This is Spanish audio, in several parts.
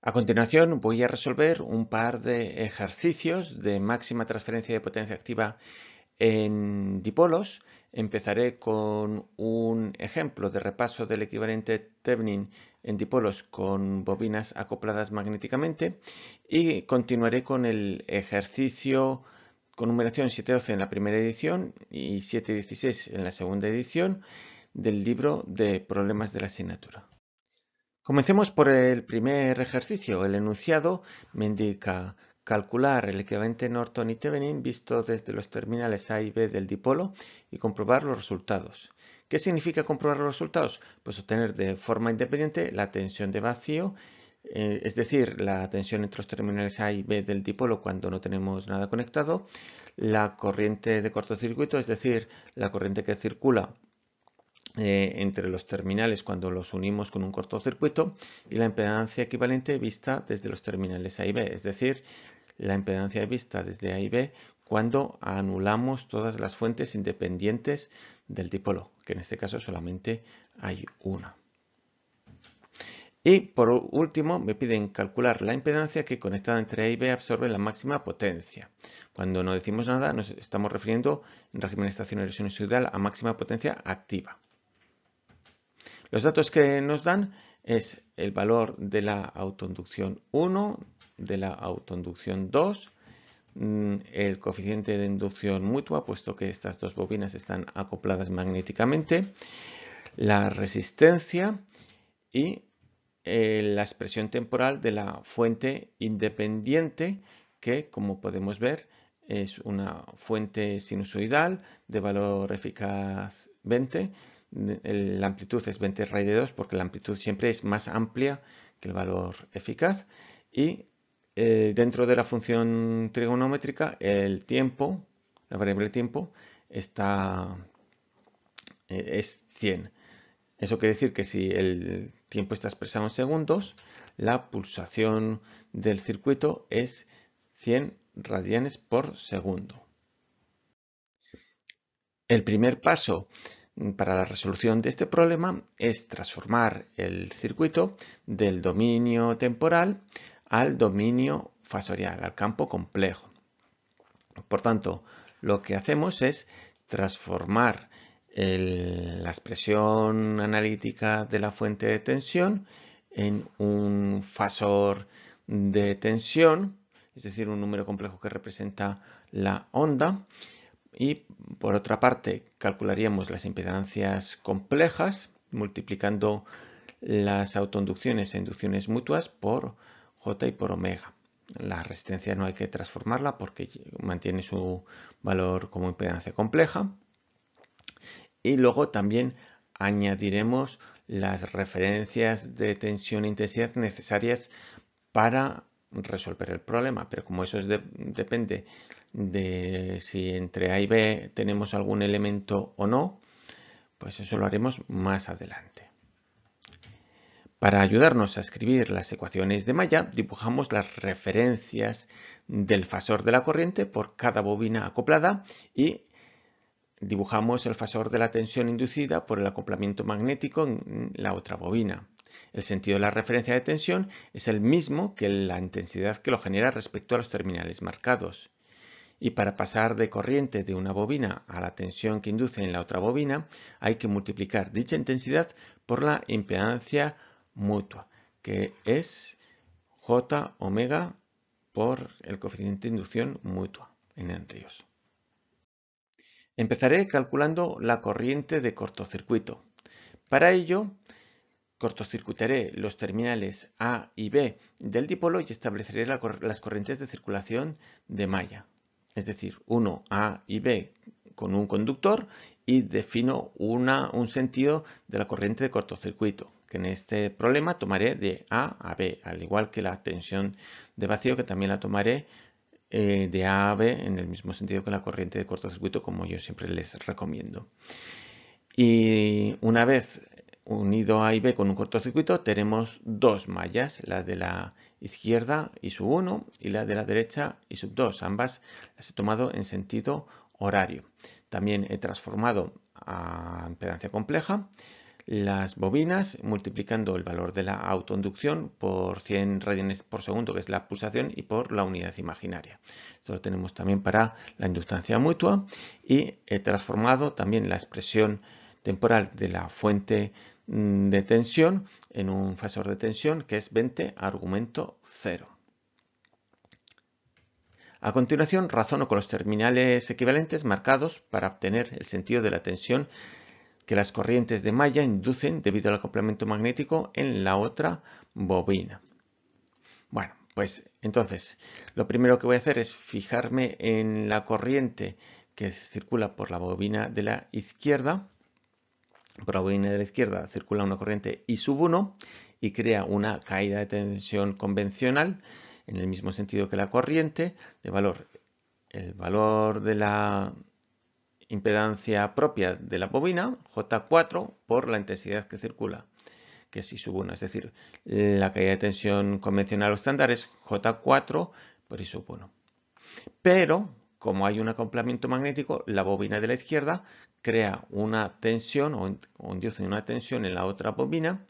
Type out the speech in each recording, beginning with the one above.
A continuación voy a resolver un par de ejercicios de máxima transferencia de potencia activa en dipolos. Empezaré con un ejemplo de repaso del equivalente Thevenin en dipolos con bobinas acopladas magnéticamente y continuaré con el ejercicio con numeración 712 en la primera edición y 716 en la segunda edición del libro de problemas de la asignatura. Comencemos por el primer ejercicio. El enunciado me indica calcular el equivalente Norton y Thevenin visto desde los terminales A y B del dipolo y comprobar los resultados. ¿Qué significa comprobar los resultados? Pues obtener de forma independiente la tensión de vacío, eh, es decir, la tensión entre los terminales A y B del dipolo cuando no tenemos nada conectado, la corriente de cortocircuito, es decir, la corriente que circula eh, entre los terminales cuando los unimos con un cortocircuito y la impedancia equivalente vista desde los terminales A y B, es decir, la impedancia vista desde A y B cuando anulamos todas las fuentes independientes del dipolo, que en este caso solamente hay una. Y por último me piden calcular la impedancia que conectada entre A y B absorbe la máxima potencia. Cuando no decimos nada nos estamos refiriendo en régimen estacionario sinusoidal a máxima potencia activa. Los datos que nos dan es el valor de la autoinducción 1, de la autoinducción 2, mm, el coeficiente de inducción mutua, puesto que estas dos bobinas están acopladas magnéticamente, la resistencia y eh, la expresión temporal de la fuente independiente, que como podemos ver es una fuente sinusoidal de valor eficaz 20, la amplitud es 20 raíz de 2 porque la amplitud siempre es más amplia que el valor eficaz y eh, dentro de la función trigonométrica el tiempo, la variable tiempo, está, eh, es 100. Eso quiere decir que si el tiempo está expresado en segundos, la pulsación del circuito es 100 radianes por segundo. El primer paso para la resolución de este problema es transformar el circuito del dominio temporal al dominio fasorial, al campo complejo. Por tanto, lo que hacemos es transformar la expresión analítica de la fuente de tensión en un fasor de tensión, es decir, un número complejo que representa la onda, y por otra parte, calcularíamos las impedancias complejas multiplicando las autoinducciones e inducciones mutuas por J y por omega. La resistencia no hay que transformarla porque mantiene su valor como impedancia compleja. Y luego también añadiremos las referencias de tensión e intensidad necesarias para resolver el problema, pero como eso es depende de si entre A y B tenemos algún elemento o no, pues eso lo haremos más adelante. Para ayudarnos a escribir las ecuaciones de malla, dibujamos las referencias del fasor de la corriente por cada bobina acoplada y dibujamos el fasor de la tensión inducida por el acoplamiento magnético en la otra bobina. El sentido de la referencia de tensión es el mismo que la intensidad que lo genera respecto a los terminales marcados. Y para pasar de corriente de una bobina a la tensión que induce en la otra bobina, hay que multiplicar dicha intensidad por la impedancia mutua, que es J omega por el coeficiente de inducción mutua en Henrios. Empezaré calculando la corriente de cortocircuito. Para ello, Cortocircuitaré los terminales A y B del dipolo y estableceré las corrientes de circulación de malla. Es decir, uno A y B con un conductor y defino un sentido de la corriente de cortocircuito, que en este problema tomaré de A a B, al igual que la tensión de vacío que también la tomaré eh, de A a B en el mismo sentido que la corriente de cortocircuito, como yo siempre les recomiendo. Y una vez unido a y B con un cortocircuito tenemos dos mallas, la de la izquierda y sub 1 y la de la derecha y sub 2. Ambas las he tomado en sentido horario. También he transformado a impedancia compleja las bobinas multiplicando el valor de la autoinducción por 100 radianes por segundo, que es la pulsación, y por la unidad imaginaria. Esto lo tenemos también para la inductancia mutua y he transformado también la expresión temporal de la fuente Mm, de tensión en un fasor de tensión que es 20 argumento 0. A continuación, razono con los terminales equivalentes marcados para obtener el sentido de la tensión que las corrientes de malla inducen debido al complemento magnético en la otra bobina. Bueno, pues entonces, lo primero que voy a hacer es fijarme en la corriente que circula por la bobina de la izquierda bobina de la izquierda, circula una corriente I sub 1 y crea una caída de tensión convencional en el mismo sentido que la corriente de valor. El valor de la impedancia propia de la bobina, J4, por la intensidad que circula, que es I sub 1. Es decir, la caída de tensión convencional o estándar es J4 por I 1. Pero como hay un acoplamiento magnético, la bobina de la izquierda crea una tensión o induce una tensión en la otra bobina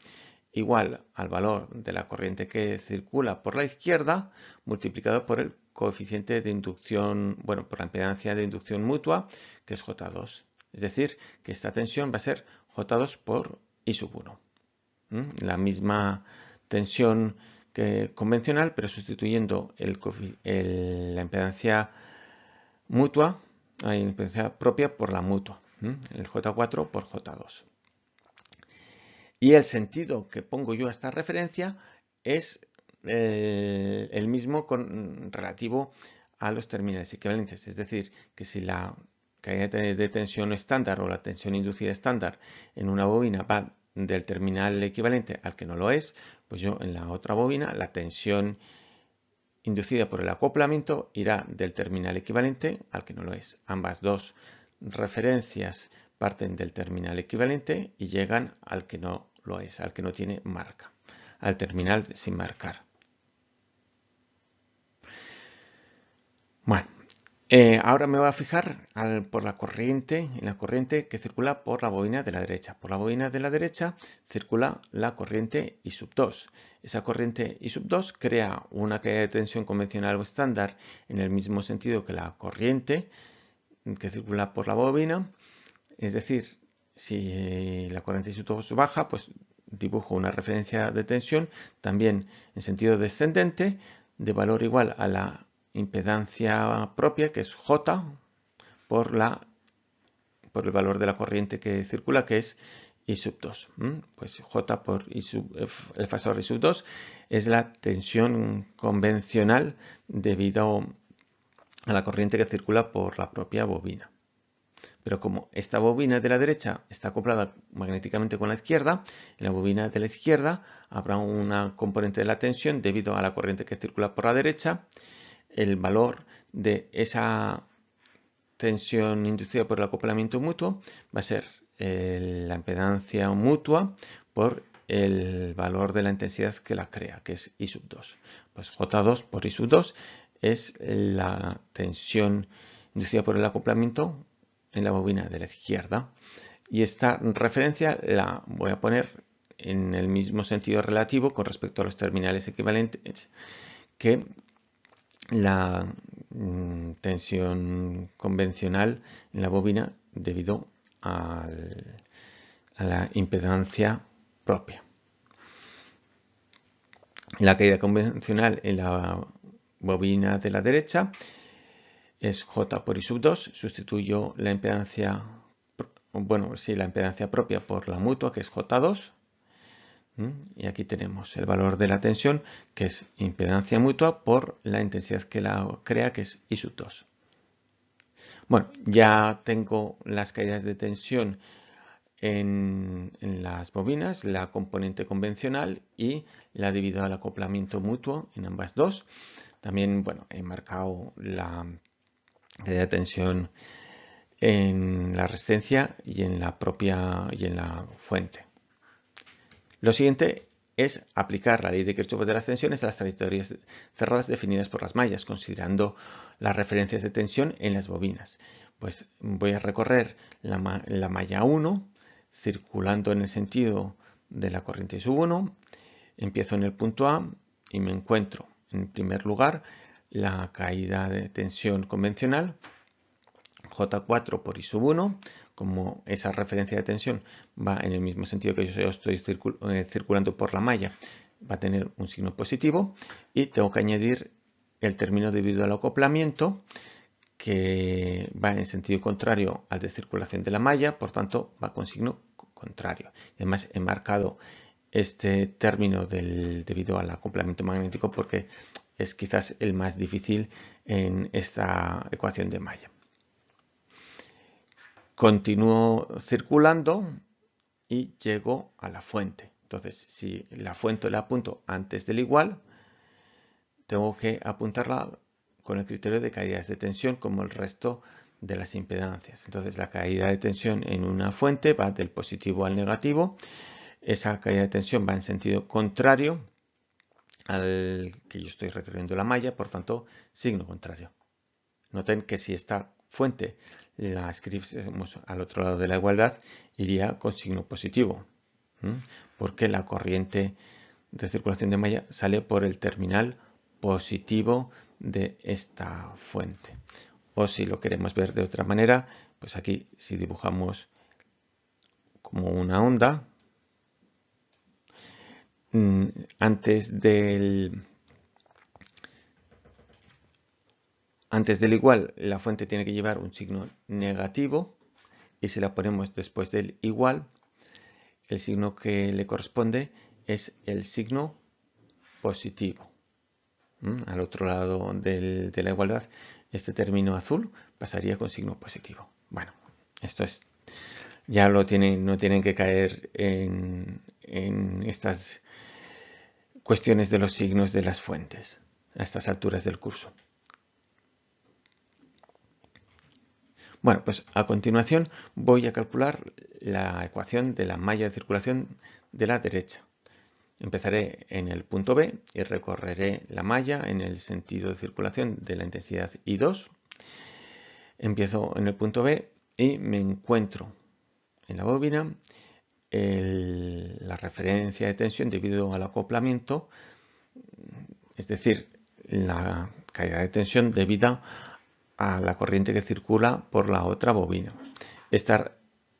igual al valor de la corriente que circula por la izquierda multiplicado por el coeficiente de inducción, bueno, por la impedancia de inducción mutua, que es J2. Es decir, que esta tensión va a ser J2 por I 1. ¿Mm? La misma tensión que convencional, pero sustituyendo la impedancia mutua, hay independencia propia por la mutua, el J4 por J2. Y el sentido que pongo yo a esta referencia es eh, el mismo con, relativo a los terminales equivalentes, es decir, que si la caída de tensión estándar o la tensión inducida estándar en una bobina va del terminal equivalente al que no lo es, pues yo en la otra bobina la tensión inducida por el acoplamiento irá del terminal equivalente al que no lo es. Ambas dos referencias parten del terminal equivalente y llegan al que no lo es, al que no tiene marca, al terminal sin marcar. Bueno, eh, ahora me voy a fijar por la corriente, en la corriente que circula por la bobina de la derecha. Por la bobina de la derecha circula la corriente I 2. Esa corriente I 2 crea una caída de tensión convencional o estándar en el mismo sentido que la corriente que circula por la bobina. Es decir, si eh, la corriente I 2 baja, pues dibujo una referencia de tensión también en sentido descendente de valor igual a la impedancia propia, que es J, por, la, por el valor de la corriente que circula, que es I sub 2. Pues J por I sub, el fasor I sub 2 es la tensión convencional debido a la corriente que circula por la propia bobina. Pero como esta bobina de la derecha está acoplada magnéticamente con la izquierda, en la bobina de la izquierda habrá una componente de la tensión debido a la corriente que circula por la derecha el valor de esa tensión inducida por el acoplamiento mutuo va a ser eh, la impedancia mutua por el valor de la intensidad que la crea, que es I sub 2. Pues J2 por I sub 2 es la tensión inducida por el acoplamiento en la bobina de la izquierda. Y esta referencia la voy a poner en el mismo sentido relativo con respecto a los terminales equivalentes que la mm, tensión convencional en la bobina debido a la impedancia propia. La caída convencional en la bobina de la derecha es J por I sub 2, sustituyo la impedancia, bueno, sí, la impedancia propia por la mutua, que es J2, y aquí tenemos el valor de la tensión, que es impedancia mutua por la intensidad que la crea, que es I 2. Bueno, ya tengo las caídas de tensión en, las bobinas, la componente convencional y la debido al acoplamiento mutuo en ambas dos. También, bueno, he marcado la caída de tensión en la resistencia y en la propia y en la fuente. Lo siguiente es aplicar la ley de Kirchhoff de las tensiones a las trayectorias cerradas definidas por las mallas, considerando las referencias de tensión en las bobinas. Pues voy a recorrer la, malla 1, circulando en el sentido de la corriente sub 1, empiezo en el punto A y me encuentro en primer lugar la caída de tensión convencional J4 por I sub 1 como esa referencia de tensión va en el mismo sentido que yo estoy eh, circulando por la malla, va a tener un signo positivo y tengo que añadir el término debido al acoplamiento que va en sentido contrario al de circulación de la malla, por tanto va con signo contrario. Además he marcado este término debido al acoplamiento magnético porque es quizás el más difícil en esta ecuación de malla continúo circulando y llegó a la fuente. Entonces, si la fuente la apunto antes del igual, tengo que apuntarla con el criterio de caídas de tensión como el resto de las impedancias. Entonces, la caída de tensión en una fuente va del positivo al negativo. Esa caída de tensión va en sentido contrario al que yo estoy recorriendo la malla, por tanto, signo contrario. Noten que si esta fuente la escribimos eh, al otro lado de la igualdad, iría con signo positivo, porque la corriente de circulación de malla sale por el terminal positivo de esta fuente. O si lo queremos ver de otra manera, pues aquí si dibujamos como una onda, mm, antes del Antes del igual, la fuente tiene que llevar un signo negativo y si la ponemos después del igual, el signo que le corresponde es el signo positivo. Mm, al otro lado de la igualdad, este término azul pasaría con signo positivo. Bueno, esto es, ya lo tienen, no tienen que caer en estas cuestiones de los signos de las fuentes a estas alturas del curso. Bueno, pues a continuación voy a calcular la ecuación de la malla de circulación de la derecha. Empezaré en el punto B y recorreré la malla en el sentido de circulación de la intensidad I2. Empiezo en el punto B y me encuentro en la bobina la referencia de tensión debido al acoplamiento, es decir, la caída de tensión debida a la corriente que circula por la otra bobina. Esta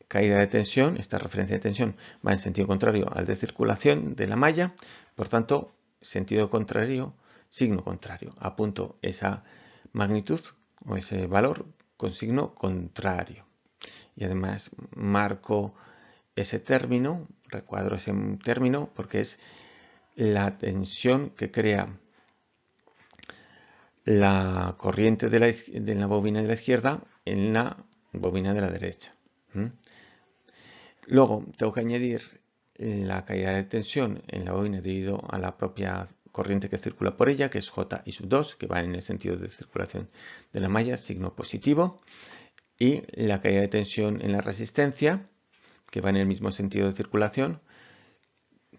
caída de tensión, esta referencia de tensión, va en sentido contrario al de circulación de la malla, por tanto, sentido contrario, signo contrario. Apunto esa magnitud o ese valor con signo contrario. Y además marco ese término, recuadro ese término, porque es la tensión que crea la corriente de la, bobina de la izquierda en la bobina de la derecha. Luego tengo que añadir la caída de tensión en la bobina debido a la propia corriente que circula por ella, que es J y sub 2, que va en el sentido de circulación de la malla, signo positivo, y la caída de tensión en la resistencia, que va en el mismo sentido de circulación,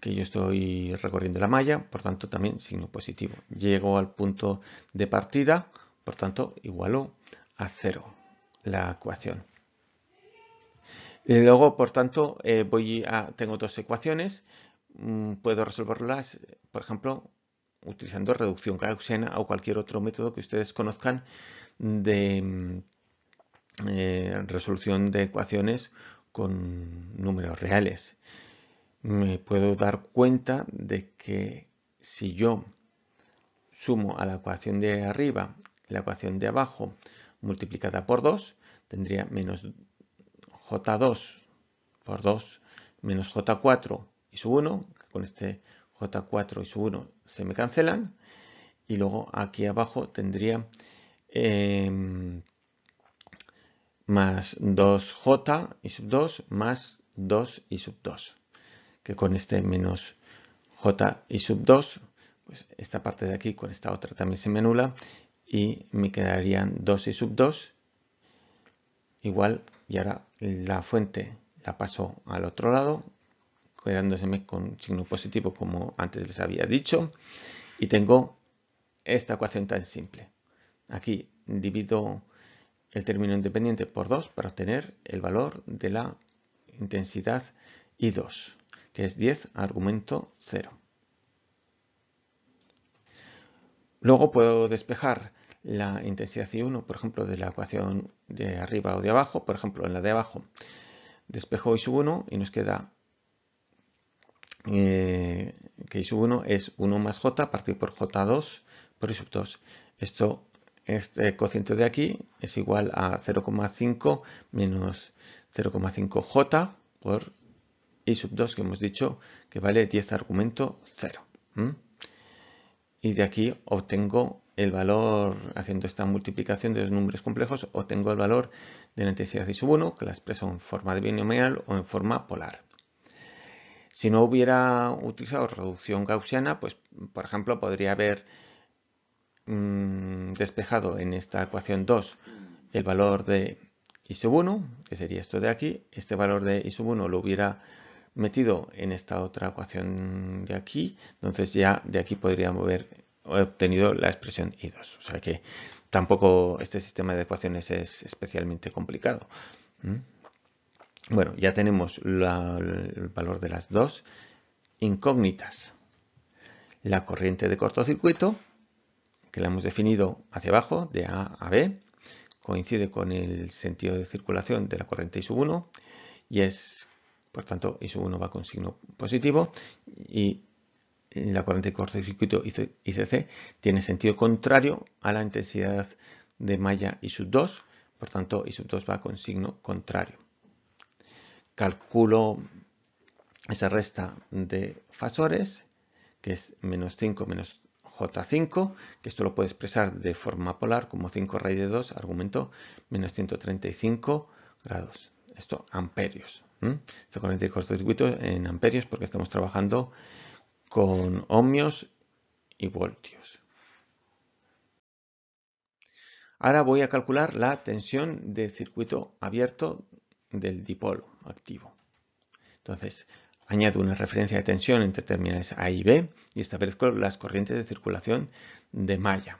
que yo estoy recorriendo la malla, por tanto también signo positivo. Llego al punto de partida, por tanto igualo a cero la ecuación. Y luego, por tanto, eh, tengo dos ecuaciones, mm, puedo resolverlas, por ejemplo, utilizando reducción gaussiana o cualquier otro método que ustedes conozcan de mm, eh, resolución de ecuaciones con números reales me puedo dar cuenta de que si yo sumo a la ecuación de arriba la ecuación de abajo multiplicada por 2, tendría menos j2 por 2 menos j4 y sub 1, que con este j4 y sub 1 se me cancelan, y luego aquí abajo tendría em, más 2j y sub 2 más 2 y sub 2 que con este menos j y sub 2, pues esta parte de aquí con esta otra también se me anula y me quedarían 2 y sub 2 igual y ahora la fuente la paso al otro lado quedándoseme con signo positivo como antes les había dicho y tengo esta ecuación tan simple aquí divido el término independiente por 2 para obtener el valor de la intensidad I2 que es 10 argumento 0. Luego puedo despejar la intensidad I1, por ejemplo, de la ecuación de arriba o de abajo. Por ejemplo, en la de abajo despejo I1 y nos queda eh, que I1 es 1 más J partido por J2 por I2. Esto, este cociente de aquí es igual a 0,5 menos 0,5J por y sub 2 que hemos dicho que vale 10 argumento 0. Y de aquí obtengo el valor, haciendo esta multiplicación de los números complejos, obtengo el valor de la intensidad y sub 1, que la expreso en forma binomial o en forma polar. Si no hubiera utilizado reducción gaussiana, pues por ejemplo podría haber mm, despejado en esta ecuación 2 el valor de I sub 1, que sería esto de aquí, este valor de y sub 1 lo hubiera metido en esta otra ecuación de aquí, entonces ya de aquí podríamos haber obtenido la expresión I2. O sea que tampoco este sistema de ecuaciones es especialmente complicado. Bueno, ya tenemos el valor de las dos incógnitas. La corriente de cortocircuito, que la hemos definido hacia abajo, de A a B, coincide con el sentido de circulación de la corriente I1 y es por tanto, i 1 va con signo positivo y la corriente de cortocircuito ICC tiene sentido contrario a la intensidad de malla i 2 por tanto i 2 va con signo contrario. Calculo esa resta de fasores, que es menos 5 menos J5, que esto lo puedo expresar de forma polar como 5 raíz de 2, argumento menos 135 grados esto amperios. Se circuito en amperios porque estamos trabajando con ohmios y voltios. Ahora voy a calcular la tensión de circuito abierto del dipolo activo. Entonces, añado una referencia de tensión entre terminales A y B y establezco las corrientes de circulación de malla.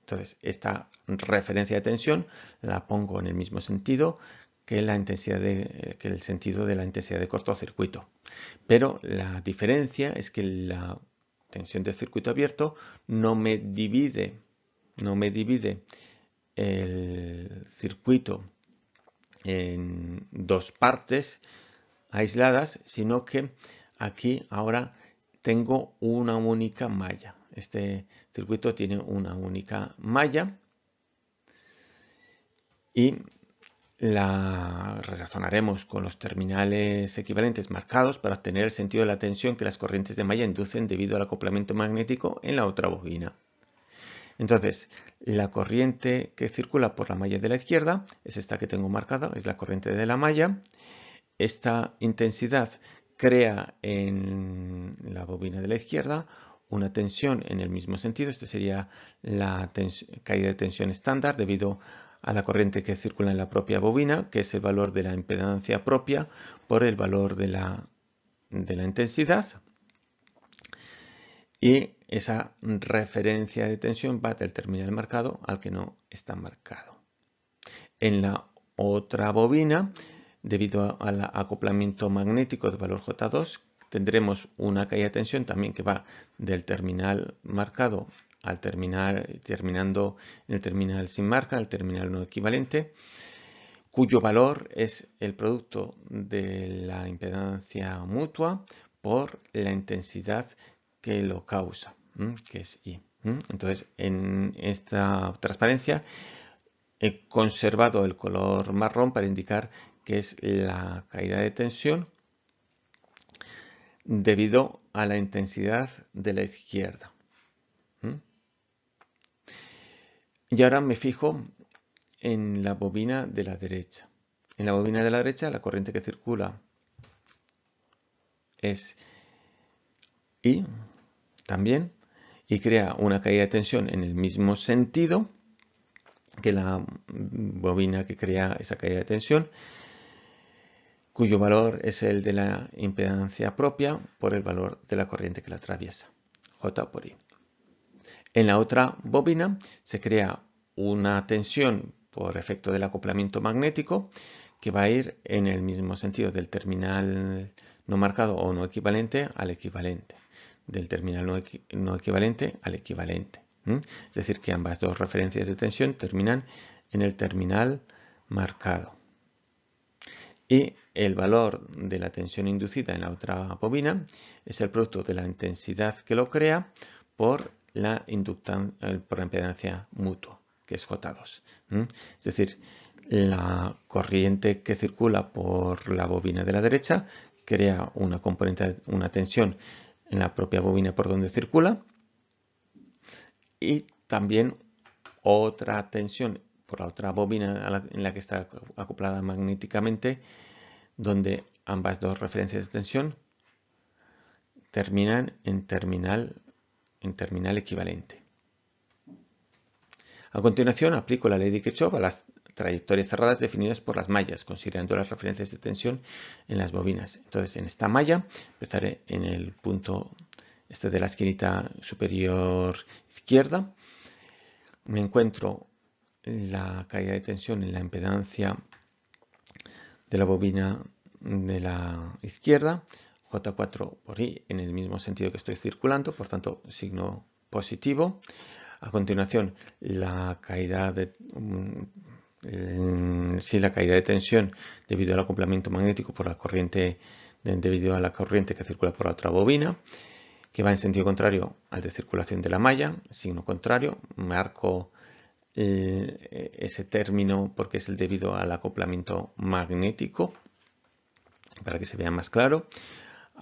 Entonces, esta referencia de tensión la pongo en el mismo sentido que, la intensidad de, eh, que el sentido de la intensidad de cortocircuito. Pero la diferencia es que la tensión de circuito abierto no me divide, no me divide el circuito en dos partes aisladas, sino que aquí ahora tengo una única malla. Este circuito tiene una única malla y la relacionaremos con los terminales equivalentes marcados para obtener el sentido de la tensión que las corrientes de malla inducen debido al acoplamiento magnético en la otra bobina. Entonces, la corriente que circula por la malla de la izquierda es esta que tengo marcada, es la corriente de la malla. Esta intensidad crea en la bobina de la izquierda una tensión en el mismo sentido. Esta sería la caída de tensión estándar debido a a la corriente que circula en la propia bobina, que es el valor de la impedancia propia por el valor de la, intensidad. Y esa referencia de tensión va del terminal marcado al que no está marcado. En la otra bobina, debido al acoplamiento magnético de valor J2, tendremos una caída de tensión también que va del terminal marcado al terminar, eh, terminando en el terminal sin marca, el terminal no equivalente, cuyo valor es el producto de la impedancia mutua por la intensidad que lo causa, que es I. Entonces, en esta transparencia he conservado el color marrón para indicar que es la caída de tensión debido a la intensidad de la izquierda. Y ahora me fijo en la bobina de la derecha. En la bobina de la derecha la corriente que circula es I también y crea una caída de tensión en el mismo sentido que la bobina que crea esa caída de tensión cuyo valor es el de la impedancia propia por el valor de la corriente que la atraviesa, J por I. En la otra bobina se crea una tensión por efecto del acoplamiento magnético que va a ir en el mismo sentido del terminal no marcado o no equivalente al equivalente, del terminal no, equivalente al equivalente. Es decir, que ambas dos referencias de tensión terminan en el terminal marcado. Y el valor de la tensión inducida en la otra bobina es el producto de la intensidad que lo crea por la eh, por impedancia mutua, que es J2. Es decir, la corriente que circula por la bobina de la derecha crea una componente, una tensión en la propia bobina por donde circula y también otra tensión por la otra bobina en la que está acoplada magnéticamente, donde ambas dos referencias de tensión terminan en terminal en terminal equivalente. A continuación, aplico la ley de Kirchhoff a las trayectorias cerradas definidas por las mallas, considerando las referencias de tensión en las bobinas. Entonces, en esta malla, empezaré en el punto este de la esquinita superior izquierda. Me encuentro la caída de tensión en la impedancia de la bobina de la izquierda. J4 por I en el mismo sentido que estoy circulando, por tanto, signo positivo. A continuación, la caída de, mm, la caída de tensión debido al acoplamiento magnético por la corriente, debido a la corriente que circula por la otra bobina, que va en sentido contrario al de circulación de la malla, signo contrario, marco eh, ese término porque es el debido al acoplamiento magnético para que se vea más claro.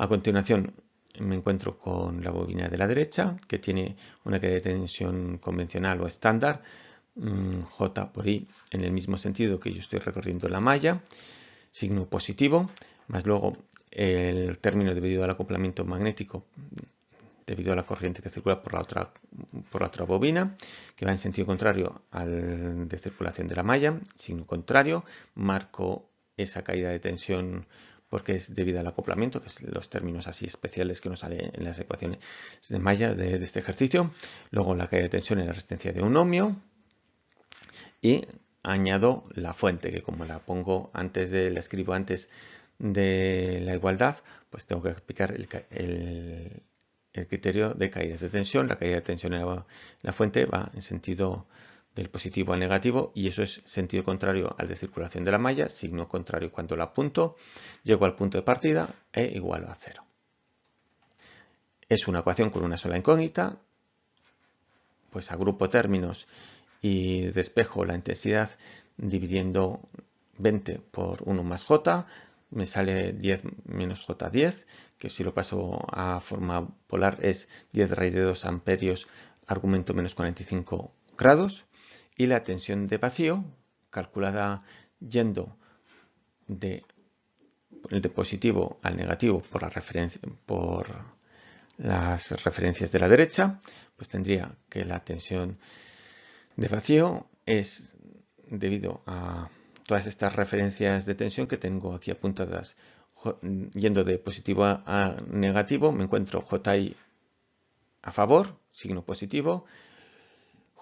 A continuación me encuentro con la bobina de la derecha que tiene una caída de tensión convencional o estándar mm, J por I en el mismo sentido que yo estoy recorriendo la malla, signo positivo, más luego el término debido al acoplamiento magnético debido a la corriente que circula por la otra, por la otra bobina, que va en sentido contrario al de circulación de la malla, signo contrario, marco esa caída de tensión porque es debido al acoplamiento, que es los términos así especiales que nos salen en las ecuaciones de malla de, este ejercicio. Luego la caída de tensión en la resistencia de un ohmio. Y añado la fuente, que como la pongo antes de, la escribo antes de la igualdad, pues tengo que explicar el, criterio de caídas de tensión. La caída de tensión en la fuente va en sentido el positivo al negativo y eso es sentido contrario al de circulación de la malla, signo contrario cuando la apunto, llego al punto de partida e igual a cero. Es una ecuación con una sola incógnita, pues agrupo términos y despejo la intensidad dividiendo 20 por 1 más j, me sale 10 menos j10, que si lo paso a forma polar es 10 raíz de 2 amperios, argumento menos 45 grados y la tensión de vacío, calculada yendo de, positivo al negativo por, por las referencias de la derecha, pues tendría que la tensión de vacío es debido a todas estas referencias de tensión que tengo aquí apuntadas. Yendo de positivo a negativo, me encuentro JI a favor, signo positivo,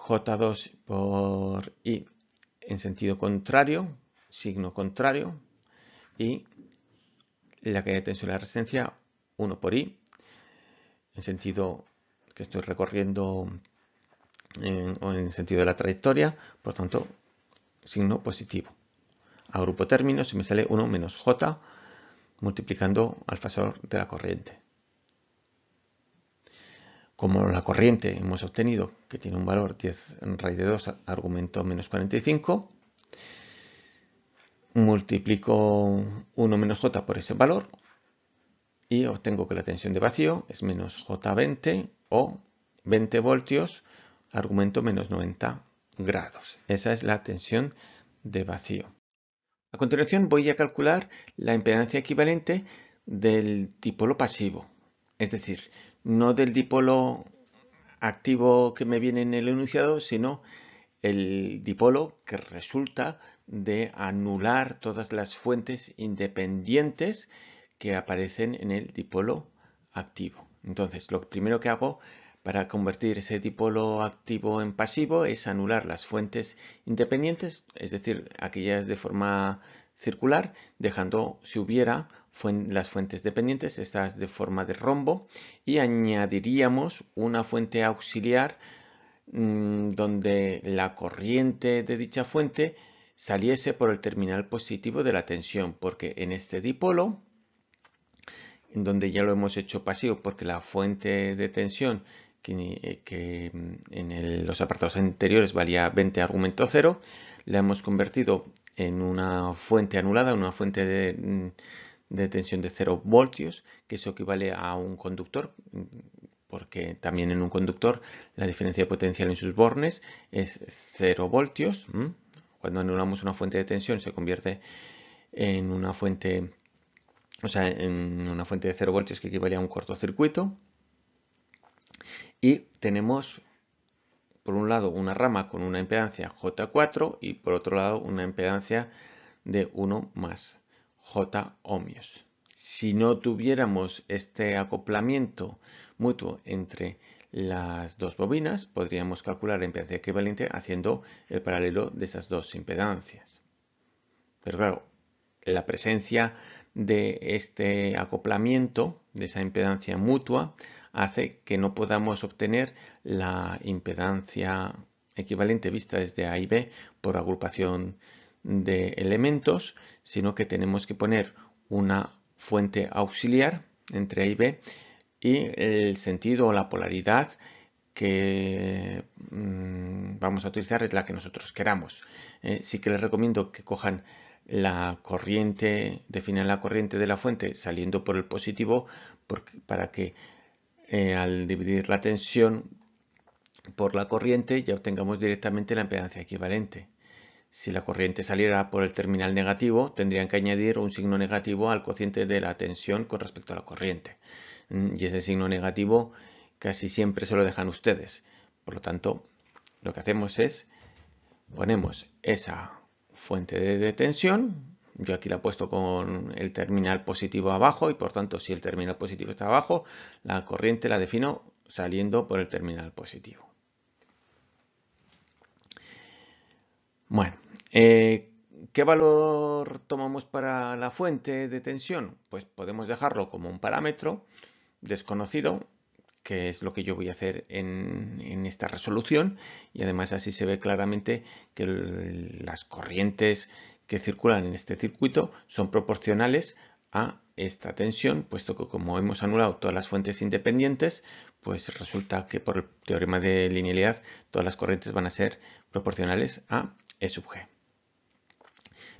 J2 por I en sentido contrario, signo contrario, y la caída de tensión de la resistencia 1 por I en sentido que estoy recorriendo en, o en sentido de la trayectoria, por tanto, signo positivo. Agrupo términos y me sale 1 menos J multiplicando al fasor de la corriente como la corriente hemos obtenido que tiene un valor 10 raíz de 2 argumento menos 45, multiplico 1 menos j por ese valor y obtengo que la tensión de vacío es menos j20 o 20 voltios argumento menos 90 grados. Esa es la tensión de vacío. A continuación voy a calcular la impedancia equivalente del dipolo pasivo, es decir, no del dipolo activo que me viene en el enunciado, sino el dipolo que resulta de anular todas las fuentes independientes que aparecen en el dipolo activo. Entonces, lo primero que hago para convertir ese dipolo activo en pasivo es anular las fuentes independientes, es decir, aquellas de forma circular, dejando si hubiera las fuentes dependientes, estas de forma de rombo, y añadiríamos una fuente auxiliar mm, donde la corriente de dicha fuente saliese por el terminal positivo de la tensión, porque en este dipolo, en donde ya lo hemos hecho pasivo, porque la fuente de tensión que, eh, mm, en los apartados anteriores valía 20 argumento 0, la hemos convertido en una fuente anulada, una fuente de, mm, tensión de 0 voltios, que eso equivale a un conductor, mm, porque también en un conductor la diferencia de potencial en sus bornes es 0 voltios. Mm. Cuando anulamos una fuente de tensión se convierte en una fuente, o sea, en una fuente de 0 voltios que equivale a un cortocircuito. Y tenemos por un lado una rama con una impedancia J4 y por otro lado una impedancia de 1 más J ohmios. Si no tuviéramos este acoplamiento mutuo entre las dos bobinas, podríamos calcular la impedancia equivalente haciendo el paralelo de esas dos impedancias. Pero claro, la presencia de este acoplamiento, de esa impedancia mutua, hace que no podamos obtener la impedancia equivalente vista desde A y B por agrupación de elementos, sino que tenemos que poner una fuente auxiliar entre A y B y el sentido o la polaridad que mm, vamos a utilizar es la que nosotros queramos. Eh, sí que les recomiendo que cojan la corriente, definan la corriente de la fuente saliendo por el positivo para que eh, al dividir la tensión por la corriente ya obtengamos directamente la impedancia equivalente. Si la corriente saliera por el terminal negativo, tendrían que añadir un signo negativo al cociente de la tensión con respecto a la corriente. Mm, y ese signo negativo casi siempre se lo dejan ustedes. Por lo tanto, lo que hacemos es ponemos esa fuente de tensión yo aquí la he puesto con el terminal positivo abajo y por tanto si el terminal positivo está abajo, la corriente la defino saliendo por el terminal positivo. Bueno, eh, ¿qué valor tomamos para la fuente de tensión? Pues podemos dejarlo como un parámetro desconocido, que es lo que yo voy a hacer en, esta resolución, y además así se ve claramente que las corrientes que circulan en este circuito son proporcionales a esta tensión, puesto que como hemos anulado todas las fuentes independientes, pues resulta que por el teorema de linealidad todas las corrientes van a ser proporcionales a E sub G.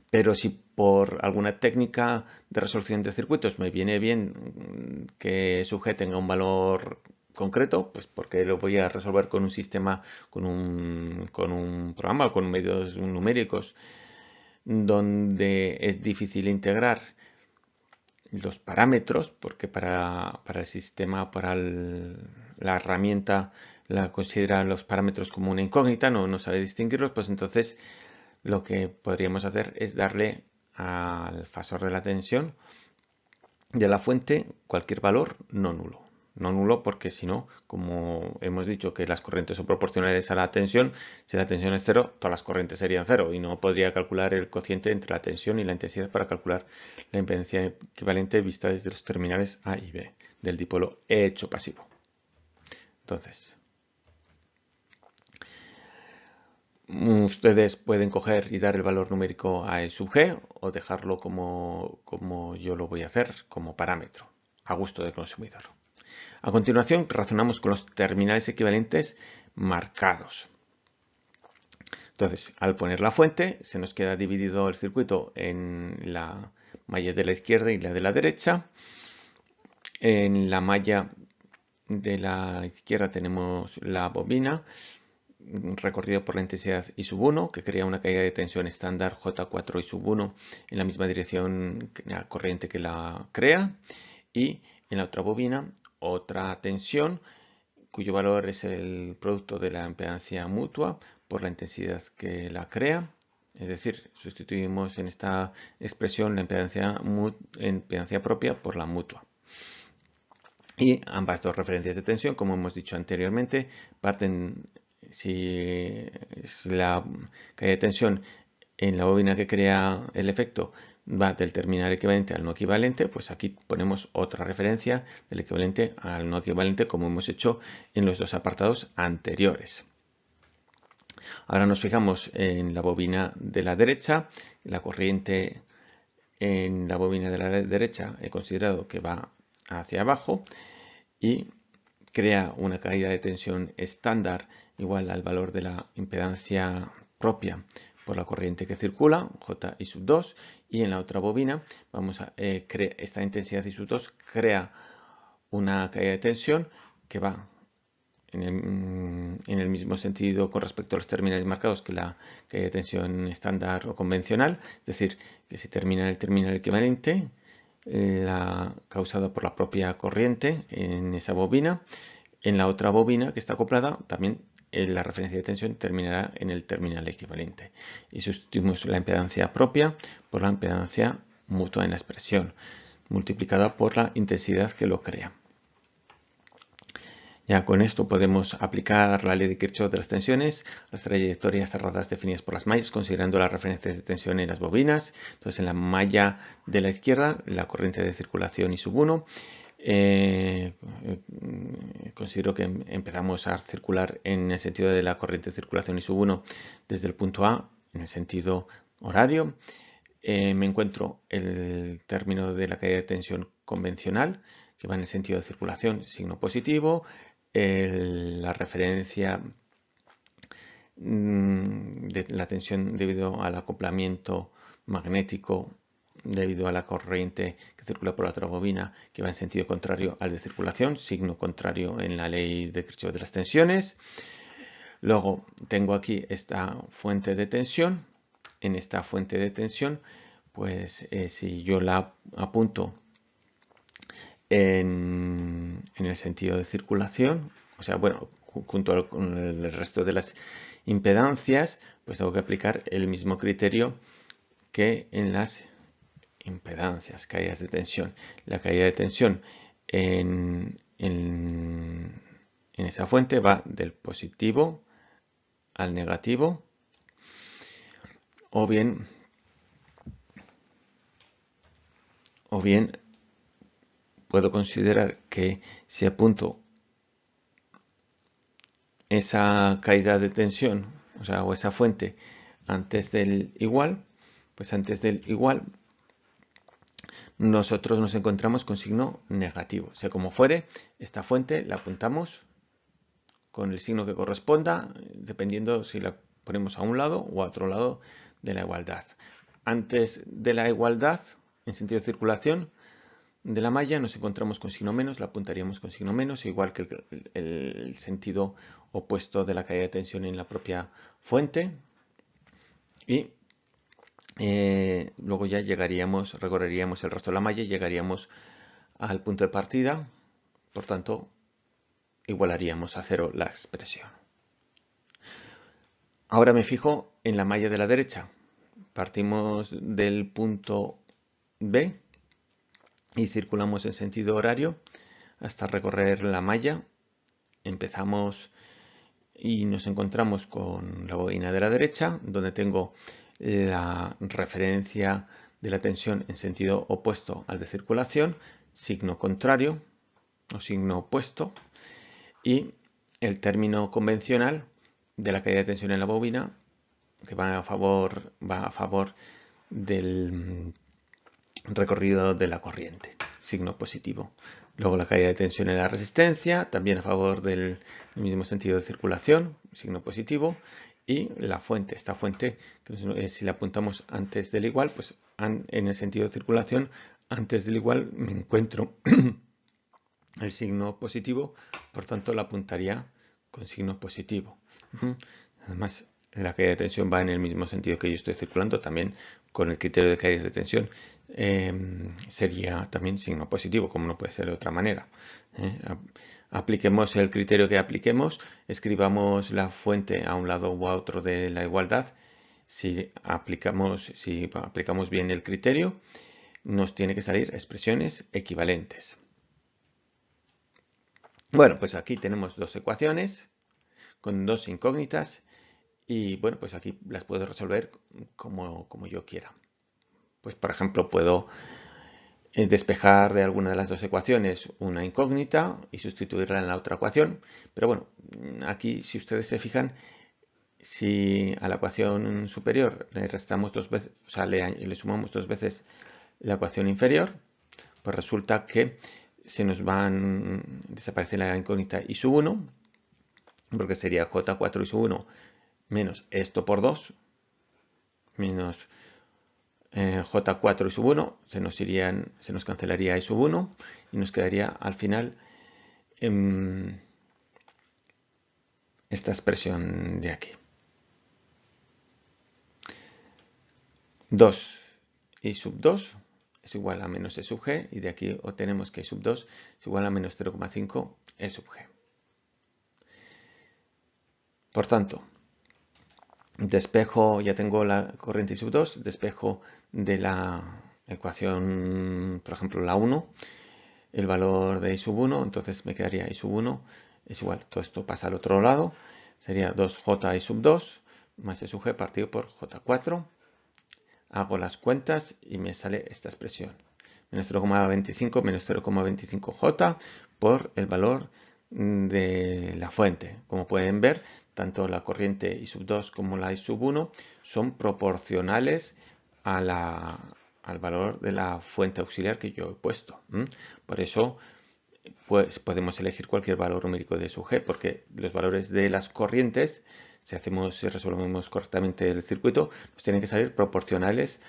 Pero si por alguna técnica de resolución de circuitos me viene bien que E sub G tenga un valor concreto, pues porque lo voy a resolver con un sistema, con un, con un programa, con medios numéricos, donde es difícil integrar los parámetros, porque para, el sistema, para la herramienta, la considera los parámetros como una incógnita, no, no sabe distinguirlos, pues entonces lo que podríamos hacer es darle al fasor de la tensión de la fuente cualquier valor no nulo no nulo, porque si no, como hemos dicho que las corrientes son proporcionales a la tensión, si la tensión es cero, todas las corrientes serían cero y no podría calcular el cociente entre la tensión y la intensidad para calcular la impedancia equivalente vista desde los terminales A y B del dipolo hecho pasivo. Entonces, ustedes pueden coger y dar el valor numérico a E sub G o dejarlo como yo lo voy a hacer, como parámetro, a gusto del consumidor. A continuación, razonamos con los terminales equivalentes marcados. Entonces, al poner la fuente, se nos queda dividido el circuito en la malla de la izquierda y la de la derecha. En la malla de la izquierda tenemos la bobina recorrida por la intensidad I 1 que crea una caída de tensión estándar J4 I 1 en la misma dirección la corriente que la crea y en la otra bobina otra tensión cuyo valor es el producto de la impedancia mutua por la intensidad que la crea. Es decir, sustituimos en esta expresión la impedancia, propia por la mutua. Y ambas dos referencias de tensión, como hemos dicho anteriormente, parten si, es la caída de tensión en la bobina que crea el efecto va del terminal equivalente al no equivalente, pues aquí ponemos otra referencia del equivalente al no equivalente como hemos hecho en los dos apartados anteriores. Ahora nos fijamos en la bobina de la derecha, la corriente en la bobina de la derecha he considerado que va hacia abajo y crea una caída de tensión estándar igual al valor de la impedancia propia por la corriente que circula, J I sub 2, y en la otra bobina vamos a eh, esta intensidad I sub 2 crea una caída de tensión que va mm, en el, mismo sentido con respecto a los terminales marcados que la caída de tensión estándar o convencional, es decir, que si termina en el terminal equivalente, eh, la causada por la propia corriente en esa bobina, en la otra bobina que está acoplada también eh, la referencia de tensión terminará en el terminal equivalente. Y sustituimos la impedancia propia por la impedancia mutua en la expresión, multiplicada por la intensidad que lo crea. Ya con esto podemos aplicar la ley de Kirchhoff de las tensiones, las trayectorias cerradas definidas por las mallas, considerando las referencias de tensión en las bobinas. Entonces en la malla de la izquierda, la corriente de circulación y sub 1, eh, considero que em-, empezamos a circular en el sentido de la corriente de circulación I sub 1 desde el punto A, en el sentido horario. Eh, me encuentro el término de la caída de tensión convencional, que va en el sentido de circulación, signo positivo, la referencia mm, de la tensión debido al acoplamiento magnético debido a la corriente que circula por la otra bobina que va en sentido contrario al de circulación, signo contrario en la ley de Kirchhoff de las tensiones. Luego tengo aquí esta fuente de tensión. En esta fuente de tensión, pues eh, si yo la apunto en, el sentido de circulación, o sea, bueno, junto con el resto de las impedancias, pues tengo que aplicar el mismo criterio que en las impedancias, caídas de tensión. La caída de tensión en, esa fuente va del positivo al negativo o bien o bien puedo considerar que si apunto esa caída de tensión o sea o esa fuente antes del igual pues antes del igual nosotros nos encontramos con signo negativo. sea como fuere, esta fuente la apuntamos con el signo que corresponda, dependiendo si la ponemos a un lado o a otro lado de la igualdad. Antes de la igualdad, en sentido de circulación, de la malla nos encontramos con signo menos, la apuntaríamos con signo menos, igual que el, sentido opuesto de la caída de tensión en la propia fuente. Y eh, luego ya llegaríamos, recorreríamos el resto de la malla y llegaríamos al punto de partida, por tanto, igualaríamos a cero la expresión. Ahora me fijo en la malla de la derecha. Partimos del punto B y circulamos en sentido horario hasta recorrer la malla. Empezamos y nos encontramos con la bobina de la derecha, donde tengo la referencia de la tensión en sentido opuesto al de circulación, signo contrario o signo opuesto, y el término convencional de la caída de tensión en la bobina, que va a favor, va a favor del mm, recorrido de la corriente, signo positivo. Luego la caída de tensión en la resistencia, también a favor del mismo sentido de circulación, signo positivo y la fuente. Esta fuente, pues, eh, si la apuntamos antes del igual, pues en el sentido de circulación, antes del igual me encuentro el signo positivo, por tanto la apuntaría con signo positivo. Además, la caída de tensión va en el mismo sentido que yo estoy circulando, también con el criterio de caídas de tensión em, sería también signo positivo, como no puede ser de otra manera. ¿eh? apliquemos el criterio que apliquemos, escribamos la fuente a un lado u otro de la igualdad. Si aplicamos, si aplicamos bien el criterio, nos tiene que salir expresiones equivalentes. Bueno, pues aquí tenemos dos ecuaciones con dos incógnitas y bueno, pues aquí las puedo resolver como, como yo quiera. Pues por ejemplo puedo eh, despejar de alguna de las dos ecuaciones una incógnita y sustituirla en la otra ecuación. Pero bueno, aquí si ustedes se fijan, si a la ecuación superior le restamos dos veces, o sea, le, sumamos dos veces la ecuación inferior, pues resulta que se nos van, desaparece la incógnita y sub 1, porque sería j4 y sub 1 menos esto por 2, menos eh, J4 y sub 1, se nos, irían, se nos cancelaría y sub 1 y nos quedaría al final em, esta expresión de aquí. 2 y sub 2 es igual a menos e sub g y de aquí obtenemos que sub 2 es igual a menos 0,5 e sub g. Por tanto, despejo, ya tengo la corriente sub 2, despejo de la ecuación, por ejemplo, la 1, el valor de I sub 1, entonces me quedaría I sub 1 es igual, todo esto pasa al otro lado, sería 2J I sub 2 más I e sub G partido por J4, hago las cuentas y me sale esta expresión, menos 0,25 menos 0,25J por el valor de Mm, de la fuente. Como pueden ver, tanto la corriente y sub 2 como la y sub 1 son proporcionales a la, al valor de la fuente auxiliar que yo he puesto. Por eso pues, podemos elegir cualquier valor numérico de su G, porque los valores de las corrientes, si, hacemos, si resolvemos correctamente el circuito, pues tienen que salir proporcionales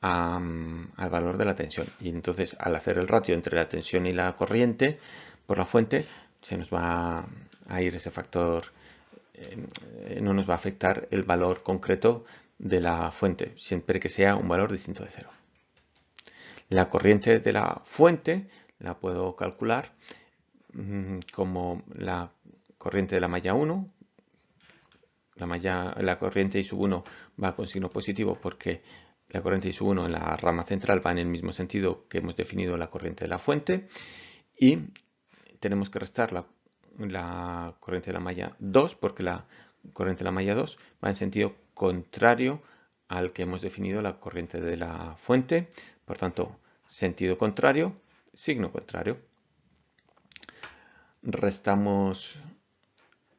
mm, al valor de la tensión. Y entonces al hacer el ratio entre la tensión y la corriente por la fuente, se nos va a ir ese factor, eh, no nos va a afectar el valor concreto de la fuente, siempre que sea un valor distinto de cero. La corriente de la fuente la puedo calcular mm, como la corriente de la malla 1. La, malla, la corriente I sub 1 va con signo positivo porque la corriente I 1 en la rama central va en el mismo sentido que hemos definido la corriente de la fuente. Y tenemos que restar la, corriente de la malla 2, porque la corriente de la malla 2 va en sentido contrario al que hemos definido la corriente de la fuente. Por tanto, sentido contrario, signo contrario. Restamos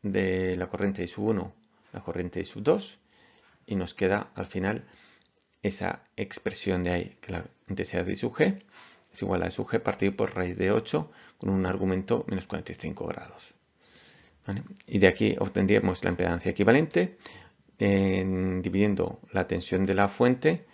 de la corriente I 1 la corriente I 2 y nos queda al final esa expresión de ahí, que la intensidad de I sub G es igual a sub g partido por raíz de 8 con un argumento menos 45 grados. Y de aquí obtendríamos la impedancia equivalente en, dividiendo la tensión de la fuente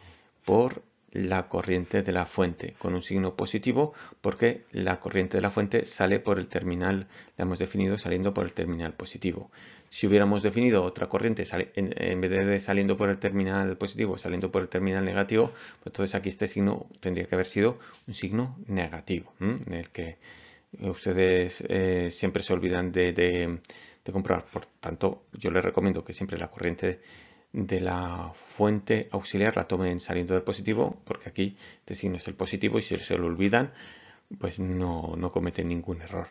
por la corriente de la fuente con un signo positivo porque la corriente de la fuente sale por el terminal, la hemos definido saliendo por el terminal positivo. Si hubiéramos definido otra corriente en, vez de saliendo por el terminal positivo, saliendo por el terminal negativo, pues entonces aquí este signo tendría que haber sido un signo negativo, en el que eh, ustedes eh, siempre se olvidan de, comprobar. Por tanto, yo les recomiendo que siempre la corriente de la fuente auxiliar la tomen saliendo del positivo, porque aquí este signo es el positivo y si se lo olvidan, pues no cometen ningún error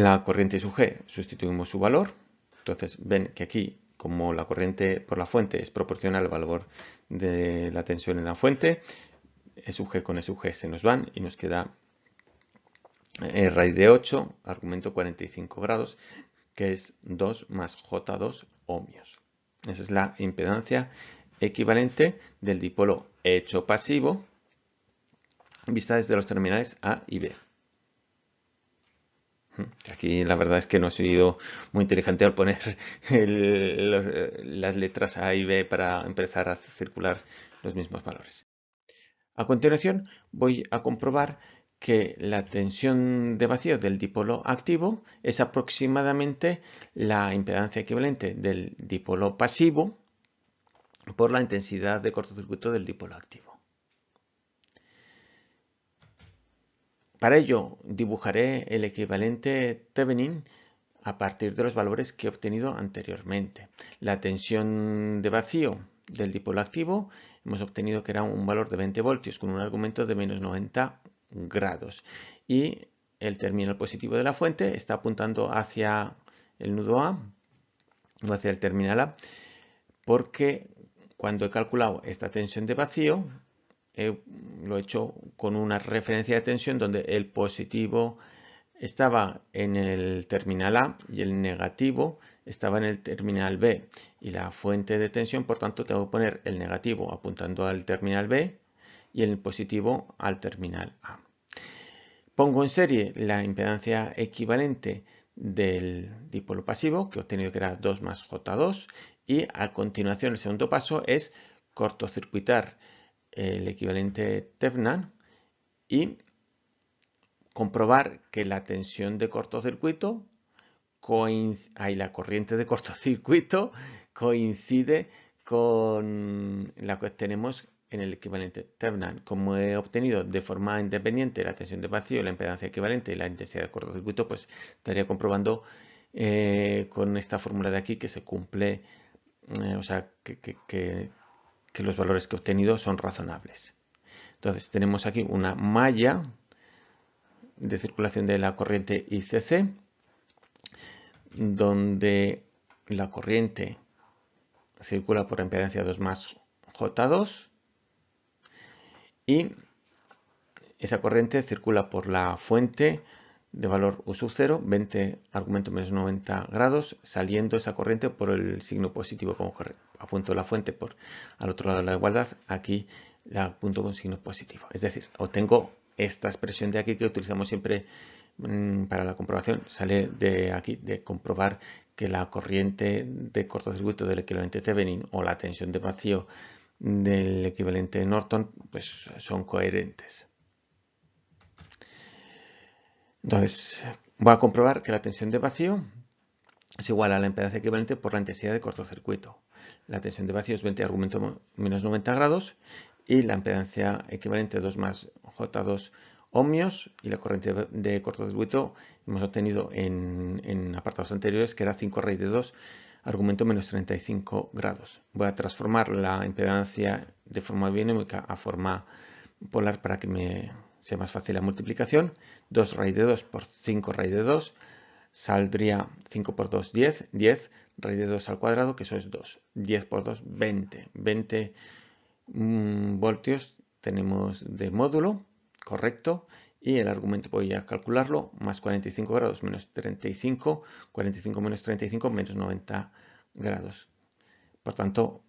la corriente su G, sustituimos su valor, entonces ven que aquí como la corriente por la fuente es proporcional al valor de la tensión en la fuente, SUG con SUG se nos van y nos queda eh, raíz de 8, argumento 45 grados, que es 2 más J2 ohmios. Esa es la impedancia equivalente del dipolo hecho pasivo vista desde los terminales A y B. Aquí la verdad es que no ha sido muy inteligente al poner eh, las letras A y B para empezar a circular los mismos valores. A continuación voy a comprobar que la tensión de vacío del dipolo activo es aproximadamente la impedancia equivalente del dipolo pasivo por la intensidad de cortocircuito del dipolo activo. Para ello dibujaré el equivalente Thevenin a partir de los valores que he obtenido anteriormente. La tensión de vacío del dipolo activo hemos obtenido que era un valor de 20 voltios con un argumento de menos 90 grados y el terminal positivo de la fuente está apuntando hacia el nudo A no hacia el terminal A porque cuando he calculado esta tensión de vacío Mm, lo he hecho con una referencia de tensión donde el positivo estaba en el terminal A y el negativo estaba en el terminal B y la fuente de tensión por tanto tengo que poner el negativo apuntando al terminal B y el positivo al terminal A. Pongo en serie la impedancia equivalente del dipolo pasivo que he obtenido que era 2 más J2 y a continuación el segundo paso es cortocircuitar el equivalente tefnan y comprobar que la tensión de cortocircuito y la corriente de cortocircuito coincide con la que tenemos en el equivalente Tevnan. Como he obtenido de forma independiente la tensión de vacío, la impedancia equivalente y la intensidad de cortocircuito, pues estaría comprobando eh, con esta fórmula de aquí que se cumple, eh, o sea, que que los valores que he obtenido son razonables. Entonces tenemos aquí una malla de circulación de la corriente ICC, donde la corriente circula por impedancia 2 más J2 y esa corriente circula por la fuente de valor u sub 0, 20 argumento menos 90 grados, saliendo esa corriente por el signo positivo, como apunto la fuente por al otro lado de la igualdad, aquí la apunto con signo positivo. Es decir, obtengo esta expresión de aquí que utilizamos siempre mm, para la comprobación, sale de aquí, de comprobar que la corriente de cortocircuito del equivalente Thevenin o la tensión de vacío del equivalente Norton pues son coherentes. Entonces, voy a comprobar que la tensión de vacío es igual a la impedancia equivalente por la intensidad de cortocircuito. La tensión de vacío es 20 argumento menos 90 grados y la impedancia equivalente 2 más J2 ohmios y la corriente de cortocircuito hemos obtenido en, apartados anteriores que era 5 raíz de 2 argumento menos 35 grados. Voy a transformar la impedancia de forma binómica a forma polar para que me sea más fácil la multiplicación, 2 raíz de 2 por 5 raíz de 2, saldría 5 por 2, 10, 10 raíz de 2 al cuadrado, que eso es 2, 10 por 2, 20, 20 voltios tenemos de módulo, correcto, y el argumento voy a calcularlo, más 45 grados menos 35, 45 menos 35 menos 90 grados. Por tanto,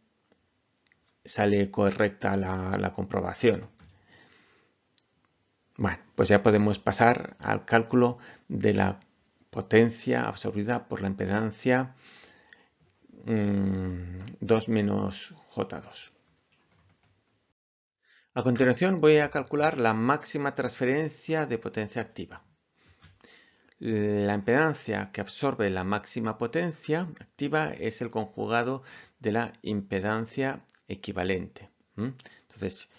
sale correcta la, la comprobación. Bueno, pues ya podemos pasar al cálculo de la potencia absorbida por la impedancia 2 mm, menos J2. A continuación voy a calcular la máxima transferencia de potencia activa. La impedancia que absorbe la máxima potencia activa es el conjugado de la impedancia equivalente. Entonces,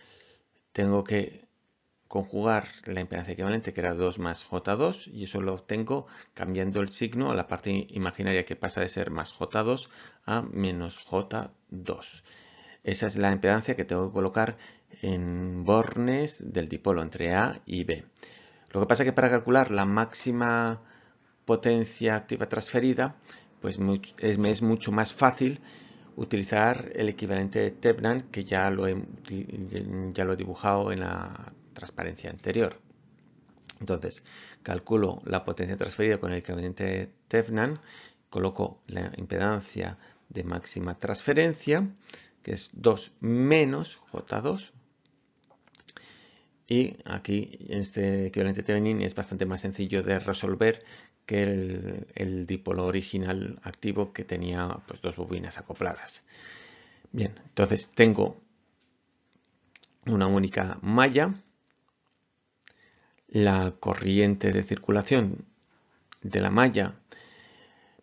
tengo que conjugar la impedancia equivalente, que era 2 más J2, y eso lo obtengo cambiando el signo a la parte imaginaria que pasa de ser más J2 a menos J2. Esa es la impedancia que tengo que colocar en bornes del dipolo entre A y B. Lo que pasa que para calcular la máxima potencia activa transferida, pues es mucho más fácil utilizar el equivalente de Tebnan, que ya lo ya lo he dibujado en la transparencia anterior. Entonces, calculo la potencia transferida con el equivalente Tefnan, coloco la impedancia de máxima transferencia, que es 2 menos J2, y aquí en este equivalente Thevenin es bastante más sencillo de resolver que el, dipolo original activo que tenía pues, dos bobinas acopladas. Bien, entonces tengo una única malla la corriente de circulación de la malla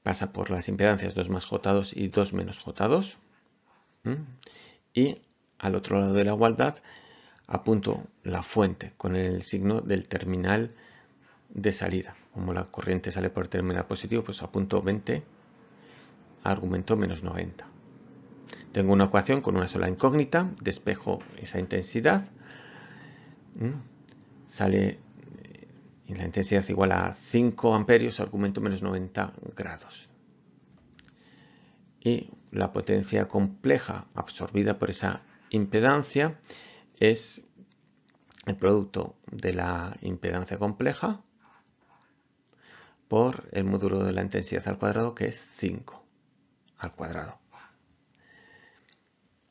pasa por las impedancias 2 más J2 y 2 menos J2. Y al otro lado de la igualdad apunto la fuente con el signo del terminal de salida. Como la corriente sale por el terminal positivo, pues apunto 20, argumento menos 90. Tengo una ecuación con una sola incógnita, despejo esa intensidad, sale la intensidad igual a 5 amperios, argumento menos 90 grados. Y la potencia compleja absorbida por esa impedancia es el producto de la impedancia compleja por el módulo de la intensidad al cuadrado que es 5 al cuadrado.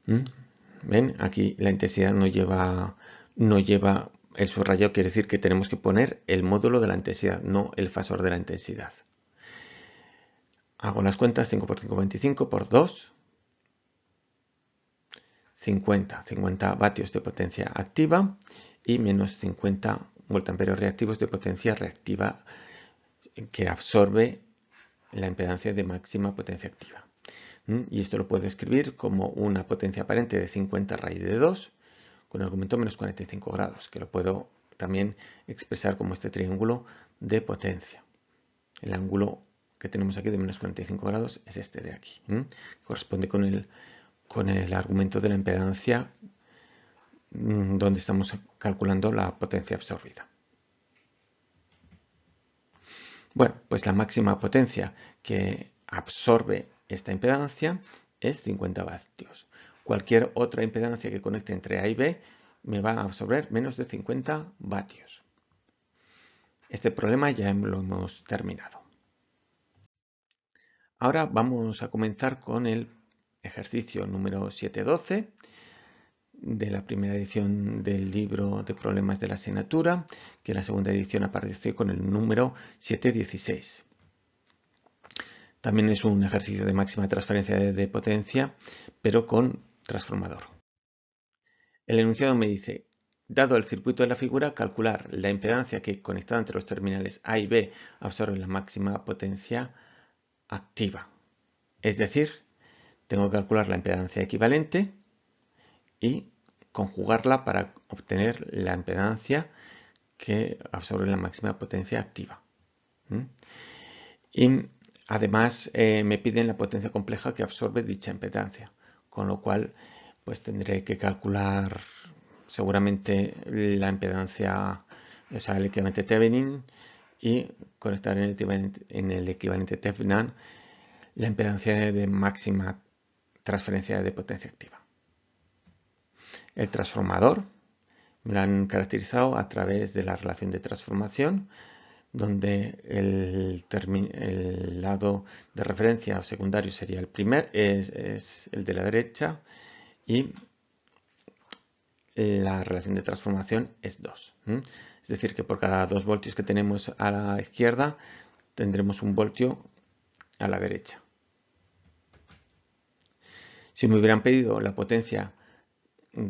¿Mm? ¿Ven? Aquí la intensidad no lleva el subrayado quiere decir que tenemos que poner el módulo de la intensidad, no el fasor de la intensidad. Hago las cuentas, 5 por 5, 25 por 2, 50, 50 vatios de potencia activa y menos 50 voltamperios reactivos de potencia reactiva que absorbe la impedancia de máxima potencia activa. ¿Mm? Y esto lo puedo escribir como una potencia aparente de 50 raíz de 2 con el argumento menos 45 grados, que lo puedo también expresar como este triángulo de potencia. El ángulo que tenemos aquí de menos 45 grados es este de aquí, corresponde con el, con el argumento de la impedancia mm, donde estamos calculando la potencia absorbida. Bueno, pues la máxima potencia que absorbe esta impedancia es 50 vatios. Cualquier otra impedancia que conecte entre A y B me va a absorber menos de 50 vatios. Este problema ya lo hemos terminado. Ahora vamos a comenzar con el ejercicio número 712 de la primera edición del libro de problemas de la asignatura, que en la segunda edición apareció con el número 716. También es un ejercicio de máxima transferencia de potencia, pero con transformador. El enunciado me dice, dado el circuito de la figura, calcular la impedancia que conectada entre los terminales A y B absorbe la máxima potencia activa. Es decir, tengo que calcular la impedancia equivalente y conjugarla para obtener la impedancia que absorbe la máxima potencia activa. Y además eh, me piden la potencia compleja que absorbe dicha impedancia con lo cual pues tendré que calcular seguramente la impedancia, o sea, el equivalente Thevenin y conectar en el equivalente, en Thevenin la impedancia de máxima transferencia de potencia activa. El transformador me lo han caracterizado a través de la relación de transformación donde el, lado de referencia o secundario sería el primer, es, el de la derecha y la relación de transformación es 2. Es decir, que por cada 2 voltios que tenemos a la izquierda, tendremos un voltio a la derecha. Si me hubieran pedido la potencia mm,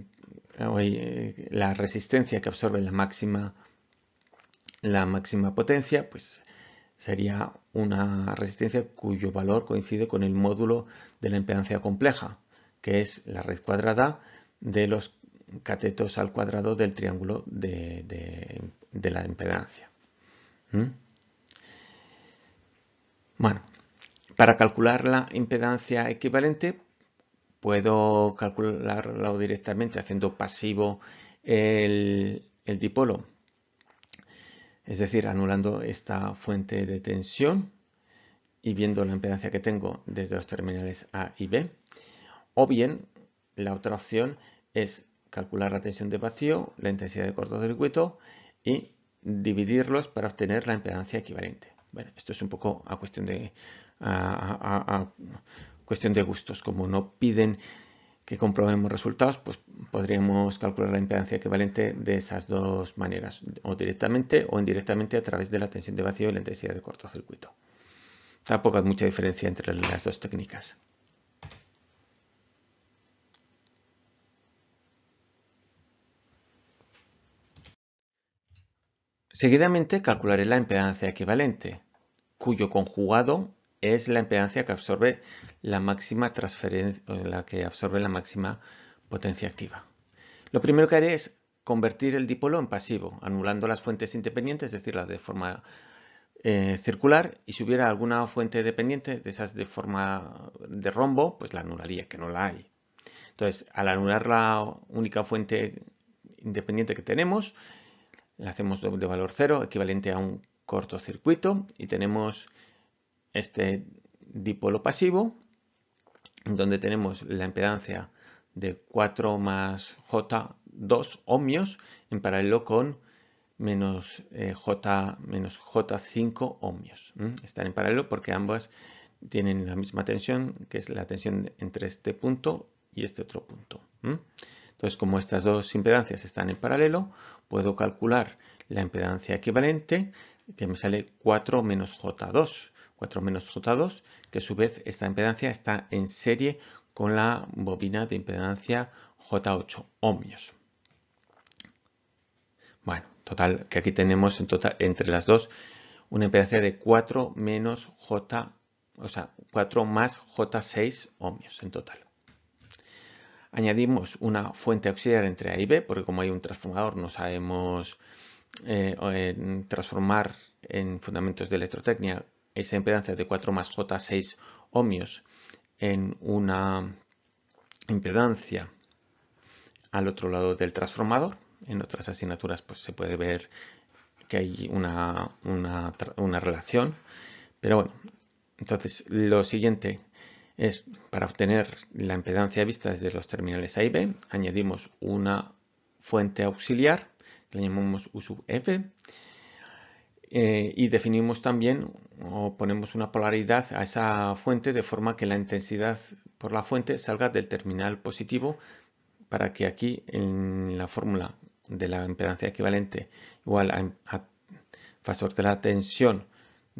eh, la resistencia que absorbe la máxima la máxima potencia pues, sería una resistencia cuyo valor coincide con el módulo de la impedancia compleja, que es la raíz cuadrada de los catetos al cuadrado del triángulo de, la impedancia. ¿Mm? Bueno, para calcular la impedancia equivalente puedo calcularlo directamente haciendo pasivo el dipolo es decir, anulando esta fuente de tensión y viendo la impedancia que tengo desde los terminales A y B. O bien, la otra opción es calcular la tensión de vacío, la intensidad de cortocircuito y dividirlos para obtener la impedancia equivalente. Bueno, esto es un poco a cuestión de, a cuestión de gustos. Como no piden que comprobemos resultados, pues podríamos calcular la impedancia equivalente de esas dos maneras, o directamente o indirectamente a través de la tensión de vacío y la intensidad de cortocircuito. Tampoco hay mucha diferencia entre las dos técnicas. Seguidamente calcularé la impedancia equivalente, cuyo conjugado es la impedancia que absorbe la máxima transferencia, la que absorbe la máxima potencia activa. Lo primero que haré es convertir el dipolo en pasivo, anulando las fuentes independientes, es decir, las de forma eh, circular, y si hubiera alguna fuente dependiente de esas de forma de rombo, pues la anularía, que no la hay. Entonces, al anular la única fuente independiente que tenemos, la hacemos de valor cero, equivalente a un cortocircuito, y tenemos este dipolo pasivo, donde tenemos la impedancia de 4 más J2 ohmios en paralelo con menos, eh, J, menos J5 ohmios. Están en paralelo porque ambas tienen la misma tensión, que es la tensión entre este punto y este otro punto. Entonces, como estas dos impedancias están en paralelo, puedo calcular la impedancia equivalente, que me sale 4 menos J2, 4 menos J2, que a su vez esta impedancia está en serie con la bobina de impedancia J8 ohmios. Bueno, total, que aquí tenemos en total, entre las dos una impedancia de 4 menos J, o sea, 4 más J6 ohmios en total. Añadimos una fuente auxiliar entre A y B, porque como hay un transformador no sabemos eh, eh, transformar en fundamentos de electrotecnia esa impedancia de 4 más J6 ohmios en una impedancia al otro lado del transformador. En otras asignaturas pues, se puede ver que hay una, relación. Pero bueno, entonces lo siguiente es para obtener la impedancia vista desde los terminales A y B, añadimos una fuente auxiliar, la llamamos U sub F, eh, y definimos también o ponemos una polaridad a esa fuente de forma que la intensidad por la fuente salga del terminal positivo para que aquí en la fórmula de la impedancia equivalente igual a, a factor de la tensión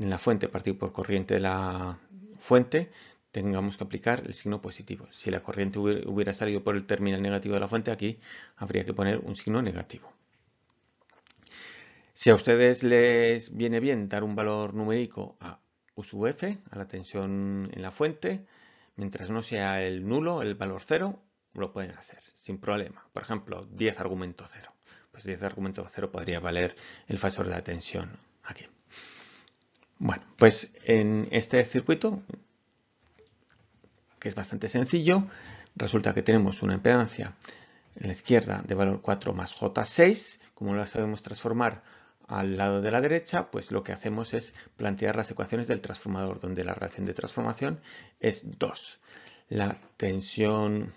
en la fuente partido por corriente de la fuente tengamos que aplicar el signo positivo. Si la corriente hubiera salido por el terminal negativo de la fuente aquí habría que poner un signo negativo. Si a ustedes les viene bien dar un valor numérico a Uf, a la tensión en la fuente, mientras no sea el nulo, el valor cero, lo pueden hacer sin problema. Por ejemplo, 10 argumento cero. Pues 10 argumento cero podría valer el factor de la tensión aquí. Bueno, pues en este circuito, que es bastante sencillo, resulta que tenemos una impedancia en la izquierda de valor 4 más J6, como la sabemos transformar al lado de la derecha, pues lo que hacemos es plantear las ecuaciones del transformador, donde la relación de transformación es 2. La tensión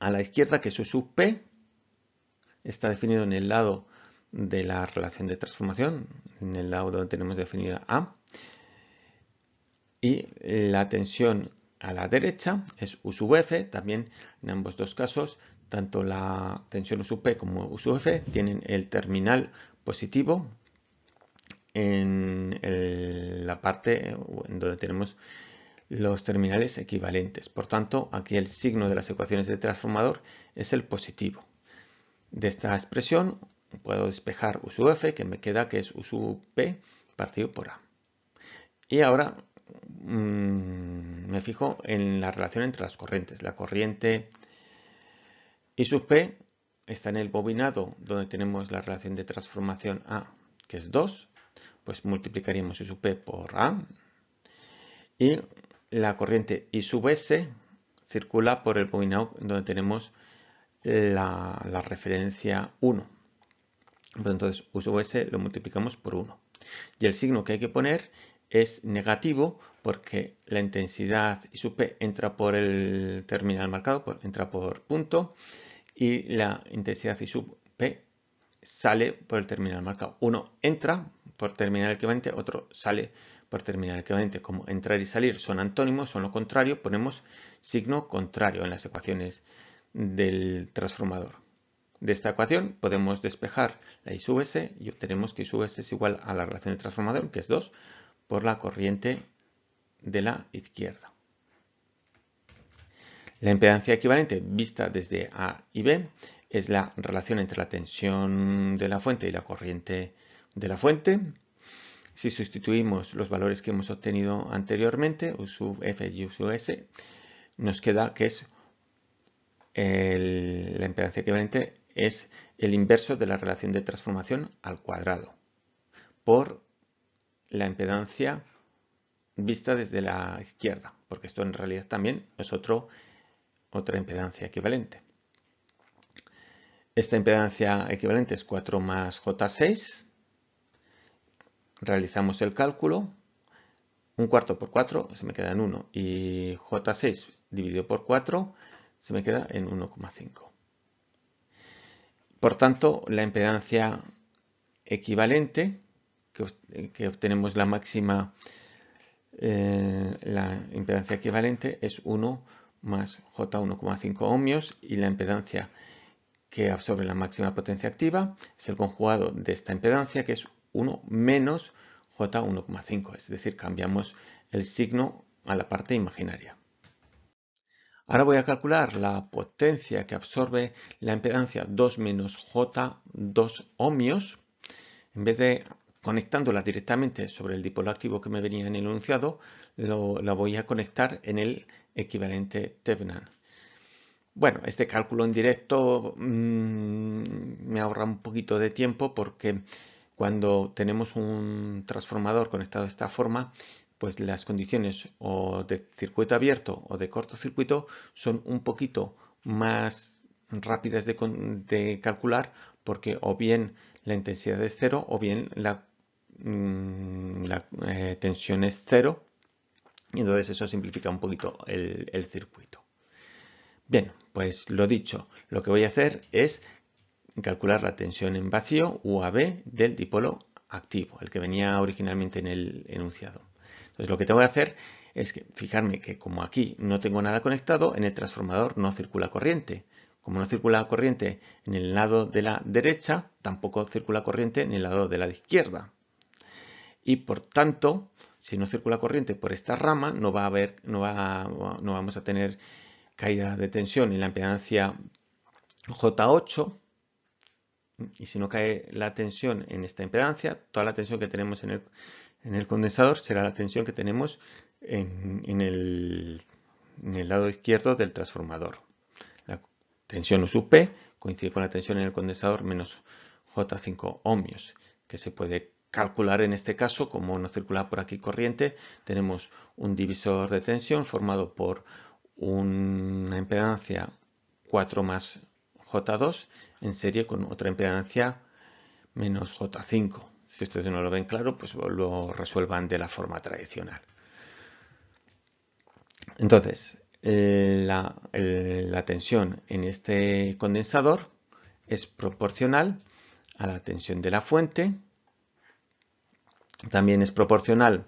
a la izquierda, que es U sub P, está definido en el lado de la relación de transformación, en el lado donde tenemos definida A. Y la tensión a la derecha es U sub F, también en ambos dos casos, tanto la tensión U sub P como U sub F tienen el terminal positivo en eh, la parte donde tenemos los terminales equivalentes. Por tanto, aquí el signo de las ecuaciones de transformador es el positivo. De esta expresión puedo despejar u sub f, que me queda que es u sub p partido por a. Y ahora mm, me fijo en la relación entre las corrientes. La corriente I sub p está en el bobinado donde tenemos la relación de transformación A, que es 2, pues multiplicaríamos I sub P por A. Y la corriente I sub S circula por el bobinado donde tenemos la, referencia 1. Pues entonces i sub S lo multiplicamos por 1. Y el signo que hay que poner es negativo porque la intensidad I sub P entra por el terminal marcado, entra por punto y la intensidad I sub P sale por el terminal marcado. Uno entra por terminal equivalente, otro sale por terminal equivalente. Como entrar y salir son antónimos, son lo contrario, ponemos signo contrario en las ecuaciones del transformador. De esta ecuación podemos despejar la I sub S y obtenemos que I sub S es igual a la relación del transformador, que es 2, por la corriente de la izquierda. La impedancia equivalente vista desde A y B es la relación entre la tensión de la fuente y la corriente de la fuente. Si sustituimos los valores que hemos obtenido anteriormente, U sub F y U sub S, nos queda que es la impedancia equivalente es el inverso de la relación de transformación al cuadrado por la impedancia vista desde la izquierda, porque esto en realidad también es otro otra impedancia equivalente. Esta impedancia equivalente es 4 más J6. Realizamos el cálculo. Un cuarto por 4 se me queda en 1 y J6 dividido por 4 se me queda en 1,5. Por tanto, la impedancia equivalente que, obtenemos la máxima, eh, la impedancia equivalente es 1 más J1,5 ohmios y la impedancia que absorbe la máxima potencia activa es el conjugado de esta impedancia que es 1 menos J1,5, es decir, cambiamos el signo a la parte imaginaria. Ahora voy a calcular la potencia que absorbe la impedancia 2 menos J2 ohmios. En vez de conectándola directamente sobre el dipolo activo que me venía en el enunciado, la voy a conectar en el equivalente Thevenin. Bueno, este cálculo en directo mm, me ahorra un poquito de tiempo porque cuando tenemos un transformador conectado de esta forma, pues las condiciones o de circuito abierto o de cortocircuito son un poquito más rápidas de, calcular porque o bien la intensidad es cero o bien la, mm, eh, tensión es cero y entonces eso simplifica un poquito el, circuito. Bien, pues lo dicho, lo que voy a hacer es calcular la tensión en vacío UAB del dipolo activo, el que venía originalmente en el enunciado. Entonces lo que tengo que hacer es que fijarme que como aquí no tengo nada conectado, en el transformador no circula corriente. Como no circula corriente en el lado de la derecha, tampoco circula corriente en el lado de la izquierda. Y por tanto, si no circula corriente por esta rama, no, va a haber, no, no vamos a tener caída de tensión en la impedancia J8. Y si no cae la tensión en esta impedancia, toda la tensión que tenemos en el, condensador será la tensión que tenemos en, en, el, en el lado izquierdo del transformador. La tensión Up coincide con la tensión en el condensador menos J5 ohmios, que se puede calcular en este caso como no circula por aquí corriente. Tenemos un divisor de tensión formado por una impedancia 4 más J2 en serie con otra impedancia menos J5. Si ustedes no lo ven claro, pues lo resuelvan de la forma tradicional. Entonces, eh, la, la tensión en este condensador es proporcional a la tensión de la fuente también es proporcional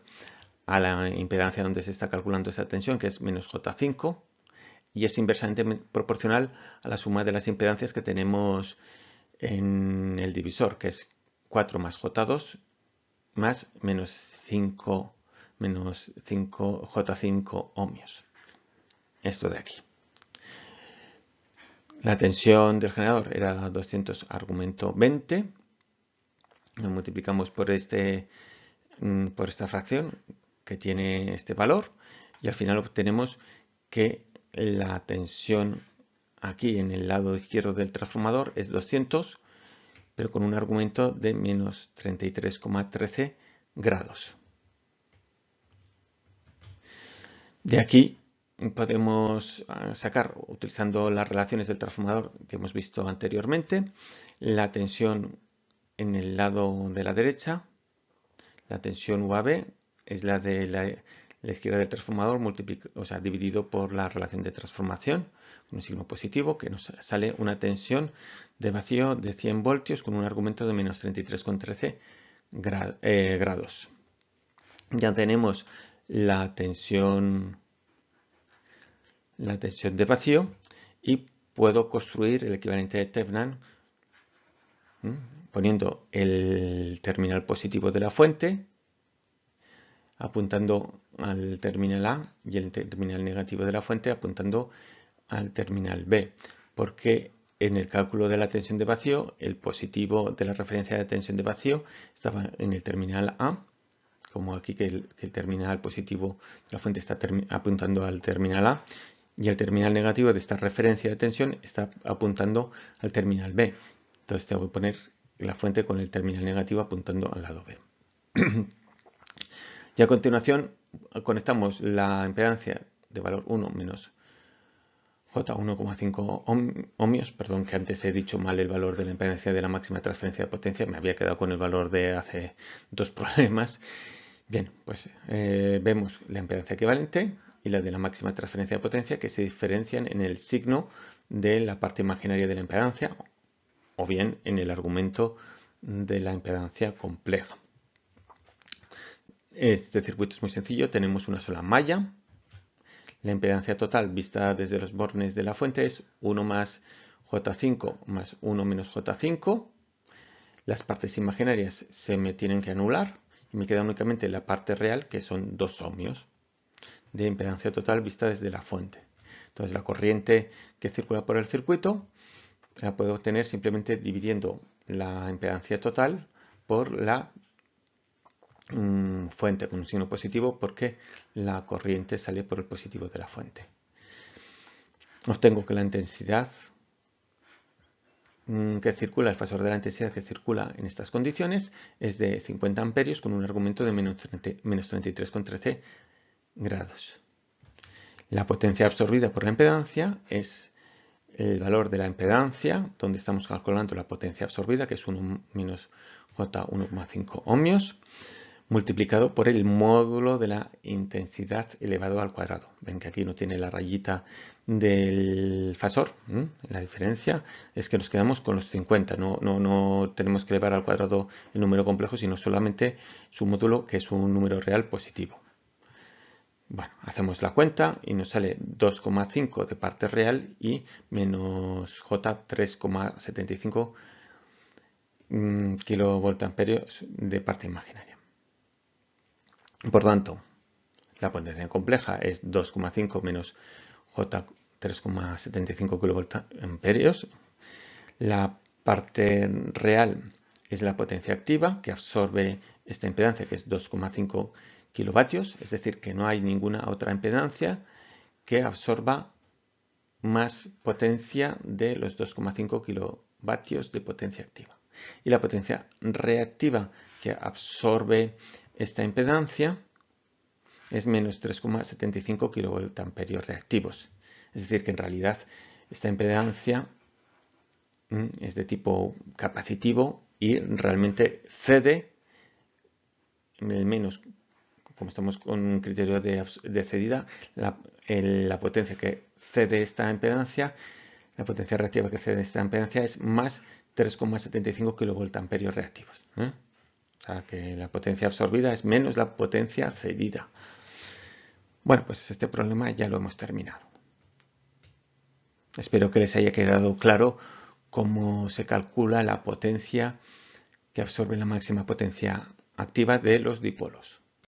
a la impedancia donde se está calculando esa tensión, que es menos J5, y es inversamente proporcional a la suma de las impedancias que tenemos en el divisor, que es 4 más J2 más menos 5 menos 5 J5 ohmios. Esto de aquí. La tensión del generador era 200 argumento 20. Lo multiplicamos por este Mm, por esta fracción que tiene este valor y al final obtenemos que la tensión aquí en el lado izquierdo del transformador es 200 pero con un argumento de menos 33,13 grados. De aquí podemos ah, sacar, utilizando las relaciones del transformador que hemos visto anteriormente, la tensión en el lado de la derecha la tensión UAB es la de la, izquierda del transformador o dividido por la relación de transformación, con un signo positivo, que nos sale una tensión de vacío de 100 voltios con un argumento de menos 33,13 eh, grados. Ya tenemos la tensión, la tensión de vacío y puedo construir el equivalente de Tevnan poniendo el terminal positivo de la fuente, apuntando al terminal A y el terminal negativo de la fuente apuntando al terminal B, porque en el cálculo de la tensión de vacío, el positivo de la referencia de tensión de vacío estaba en el terminal A, como aquí que el, terminal positivo de la fuente está apuntando al terminal A, y el terminal negativo de esta referencia de tensión está apuntando al terminal B. Entonces tengo que poner la fuente con el terminal negativo apuntando al lado B. y a continuación conectamos la impedancia de valor 1 menos J1,5 ohmios, perdón que antes he dicho mal el valor de la impedancia de la máxima transferencia de potencia, me había quedado con el valor de hace dos problemas. Bien, pues eh, vemos la impedancia equivalente y la de la máxima transferencia de potencia que se diferencian en el signo de la parte imaginaria de la impedancia o bien en el argumento de la impedancia compleja. Este circuito es muy sencillo, tenemos una sola malla. La impedancia total vista desde los bornes de la fuente es 1 más J5 más 1 menos J5. Las partes imaginarias se me tienen que anular y me queda únicamente la parte real que son dos ohmios de impedancia total vista desde la fuente. Entonces la corriente que circula por el circuito la puedo obtener simplemente dividiendo la impedancia total por la mm, fuente con un signo positivo porque la corriente sale por el positivo de la fuente. Obtengo que la intensidad mm, que circula, el fasor de la intensidad que circula en estas condiciones es de 50 amperios con un argumento de menos 33,13 grados. La potencia absorbida por la impedancia es el valor de la impedancia, donde estamos calculando la potencia absorbida, que es 1 menos J 1,5 ohmios, multiplicado por el módulo de la intensidad elevado al cuadrado. Ven que aquí no tiene la rayita del fasor. La diferencia es que nos quedamos con los 50. No, no, no tenemos que elevar al cuadrado el número complejo, sino solamente su módulo, que es un número real positivo. Bueno, hacemos la cuenta y nos sale 2,5 de parte real y menos J 3,75 mm, kilovoltamperios de parte imaginaria. Por tanto, la potencia compleja es 2,5 menos J 3,75 kilovoltamperios. La parte real es la potencia activa que absorbe esta impedancia que es 2,5 kilovatios, es decir, que no hay ninguna otra impedancia que absorba más potencia de los 2,5 kilovatios de potencia activa. Y la potencia reactiva que absorbe esta impedancia es menos 3,75 kilovoltamperios reactivos. Es decir, que en realidad esta impedancia mm, es de tipo capacitivo y realmente cede en el menos como estamos con un criterio de, cedida, la, potencia que cede esta impedancia, la potencia reactiva que cede esta impedancia es más 3,75 kilovoltamperios reactivos. ¿eh? O sea que la potencia absorbida es menos la potencia cedida. Bueno, pues este problema ya lo hemos terminado. Espero que les haya quedado claro cómo se calcula la potencia que absorbe la máxima potencia activa de los dipolos.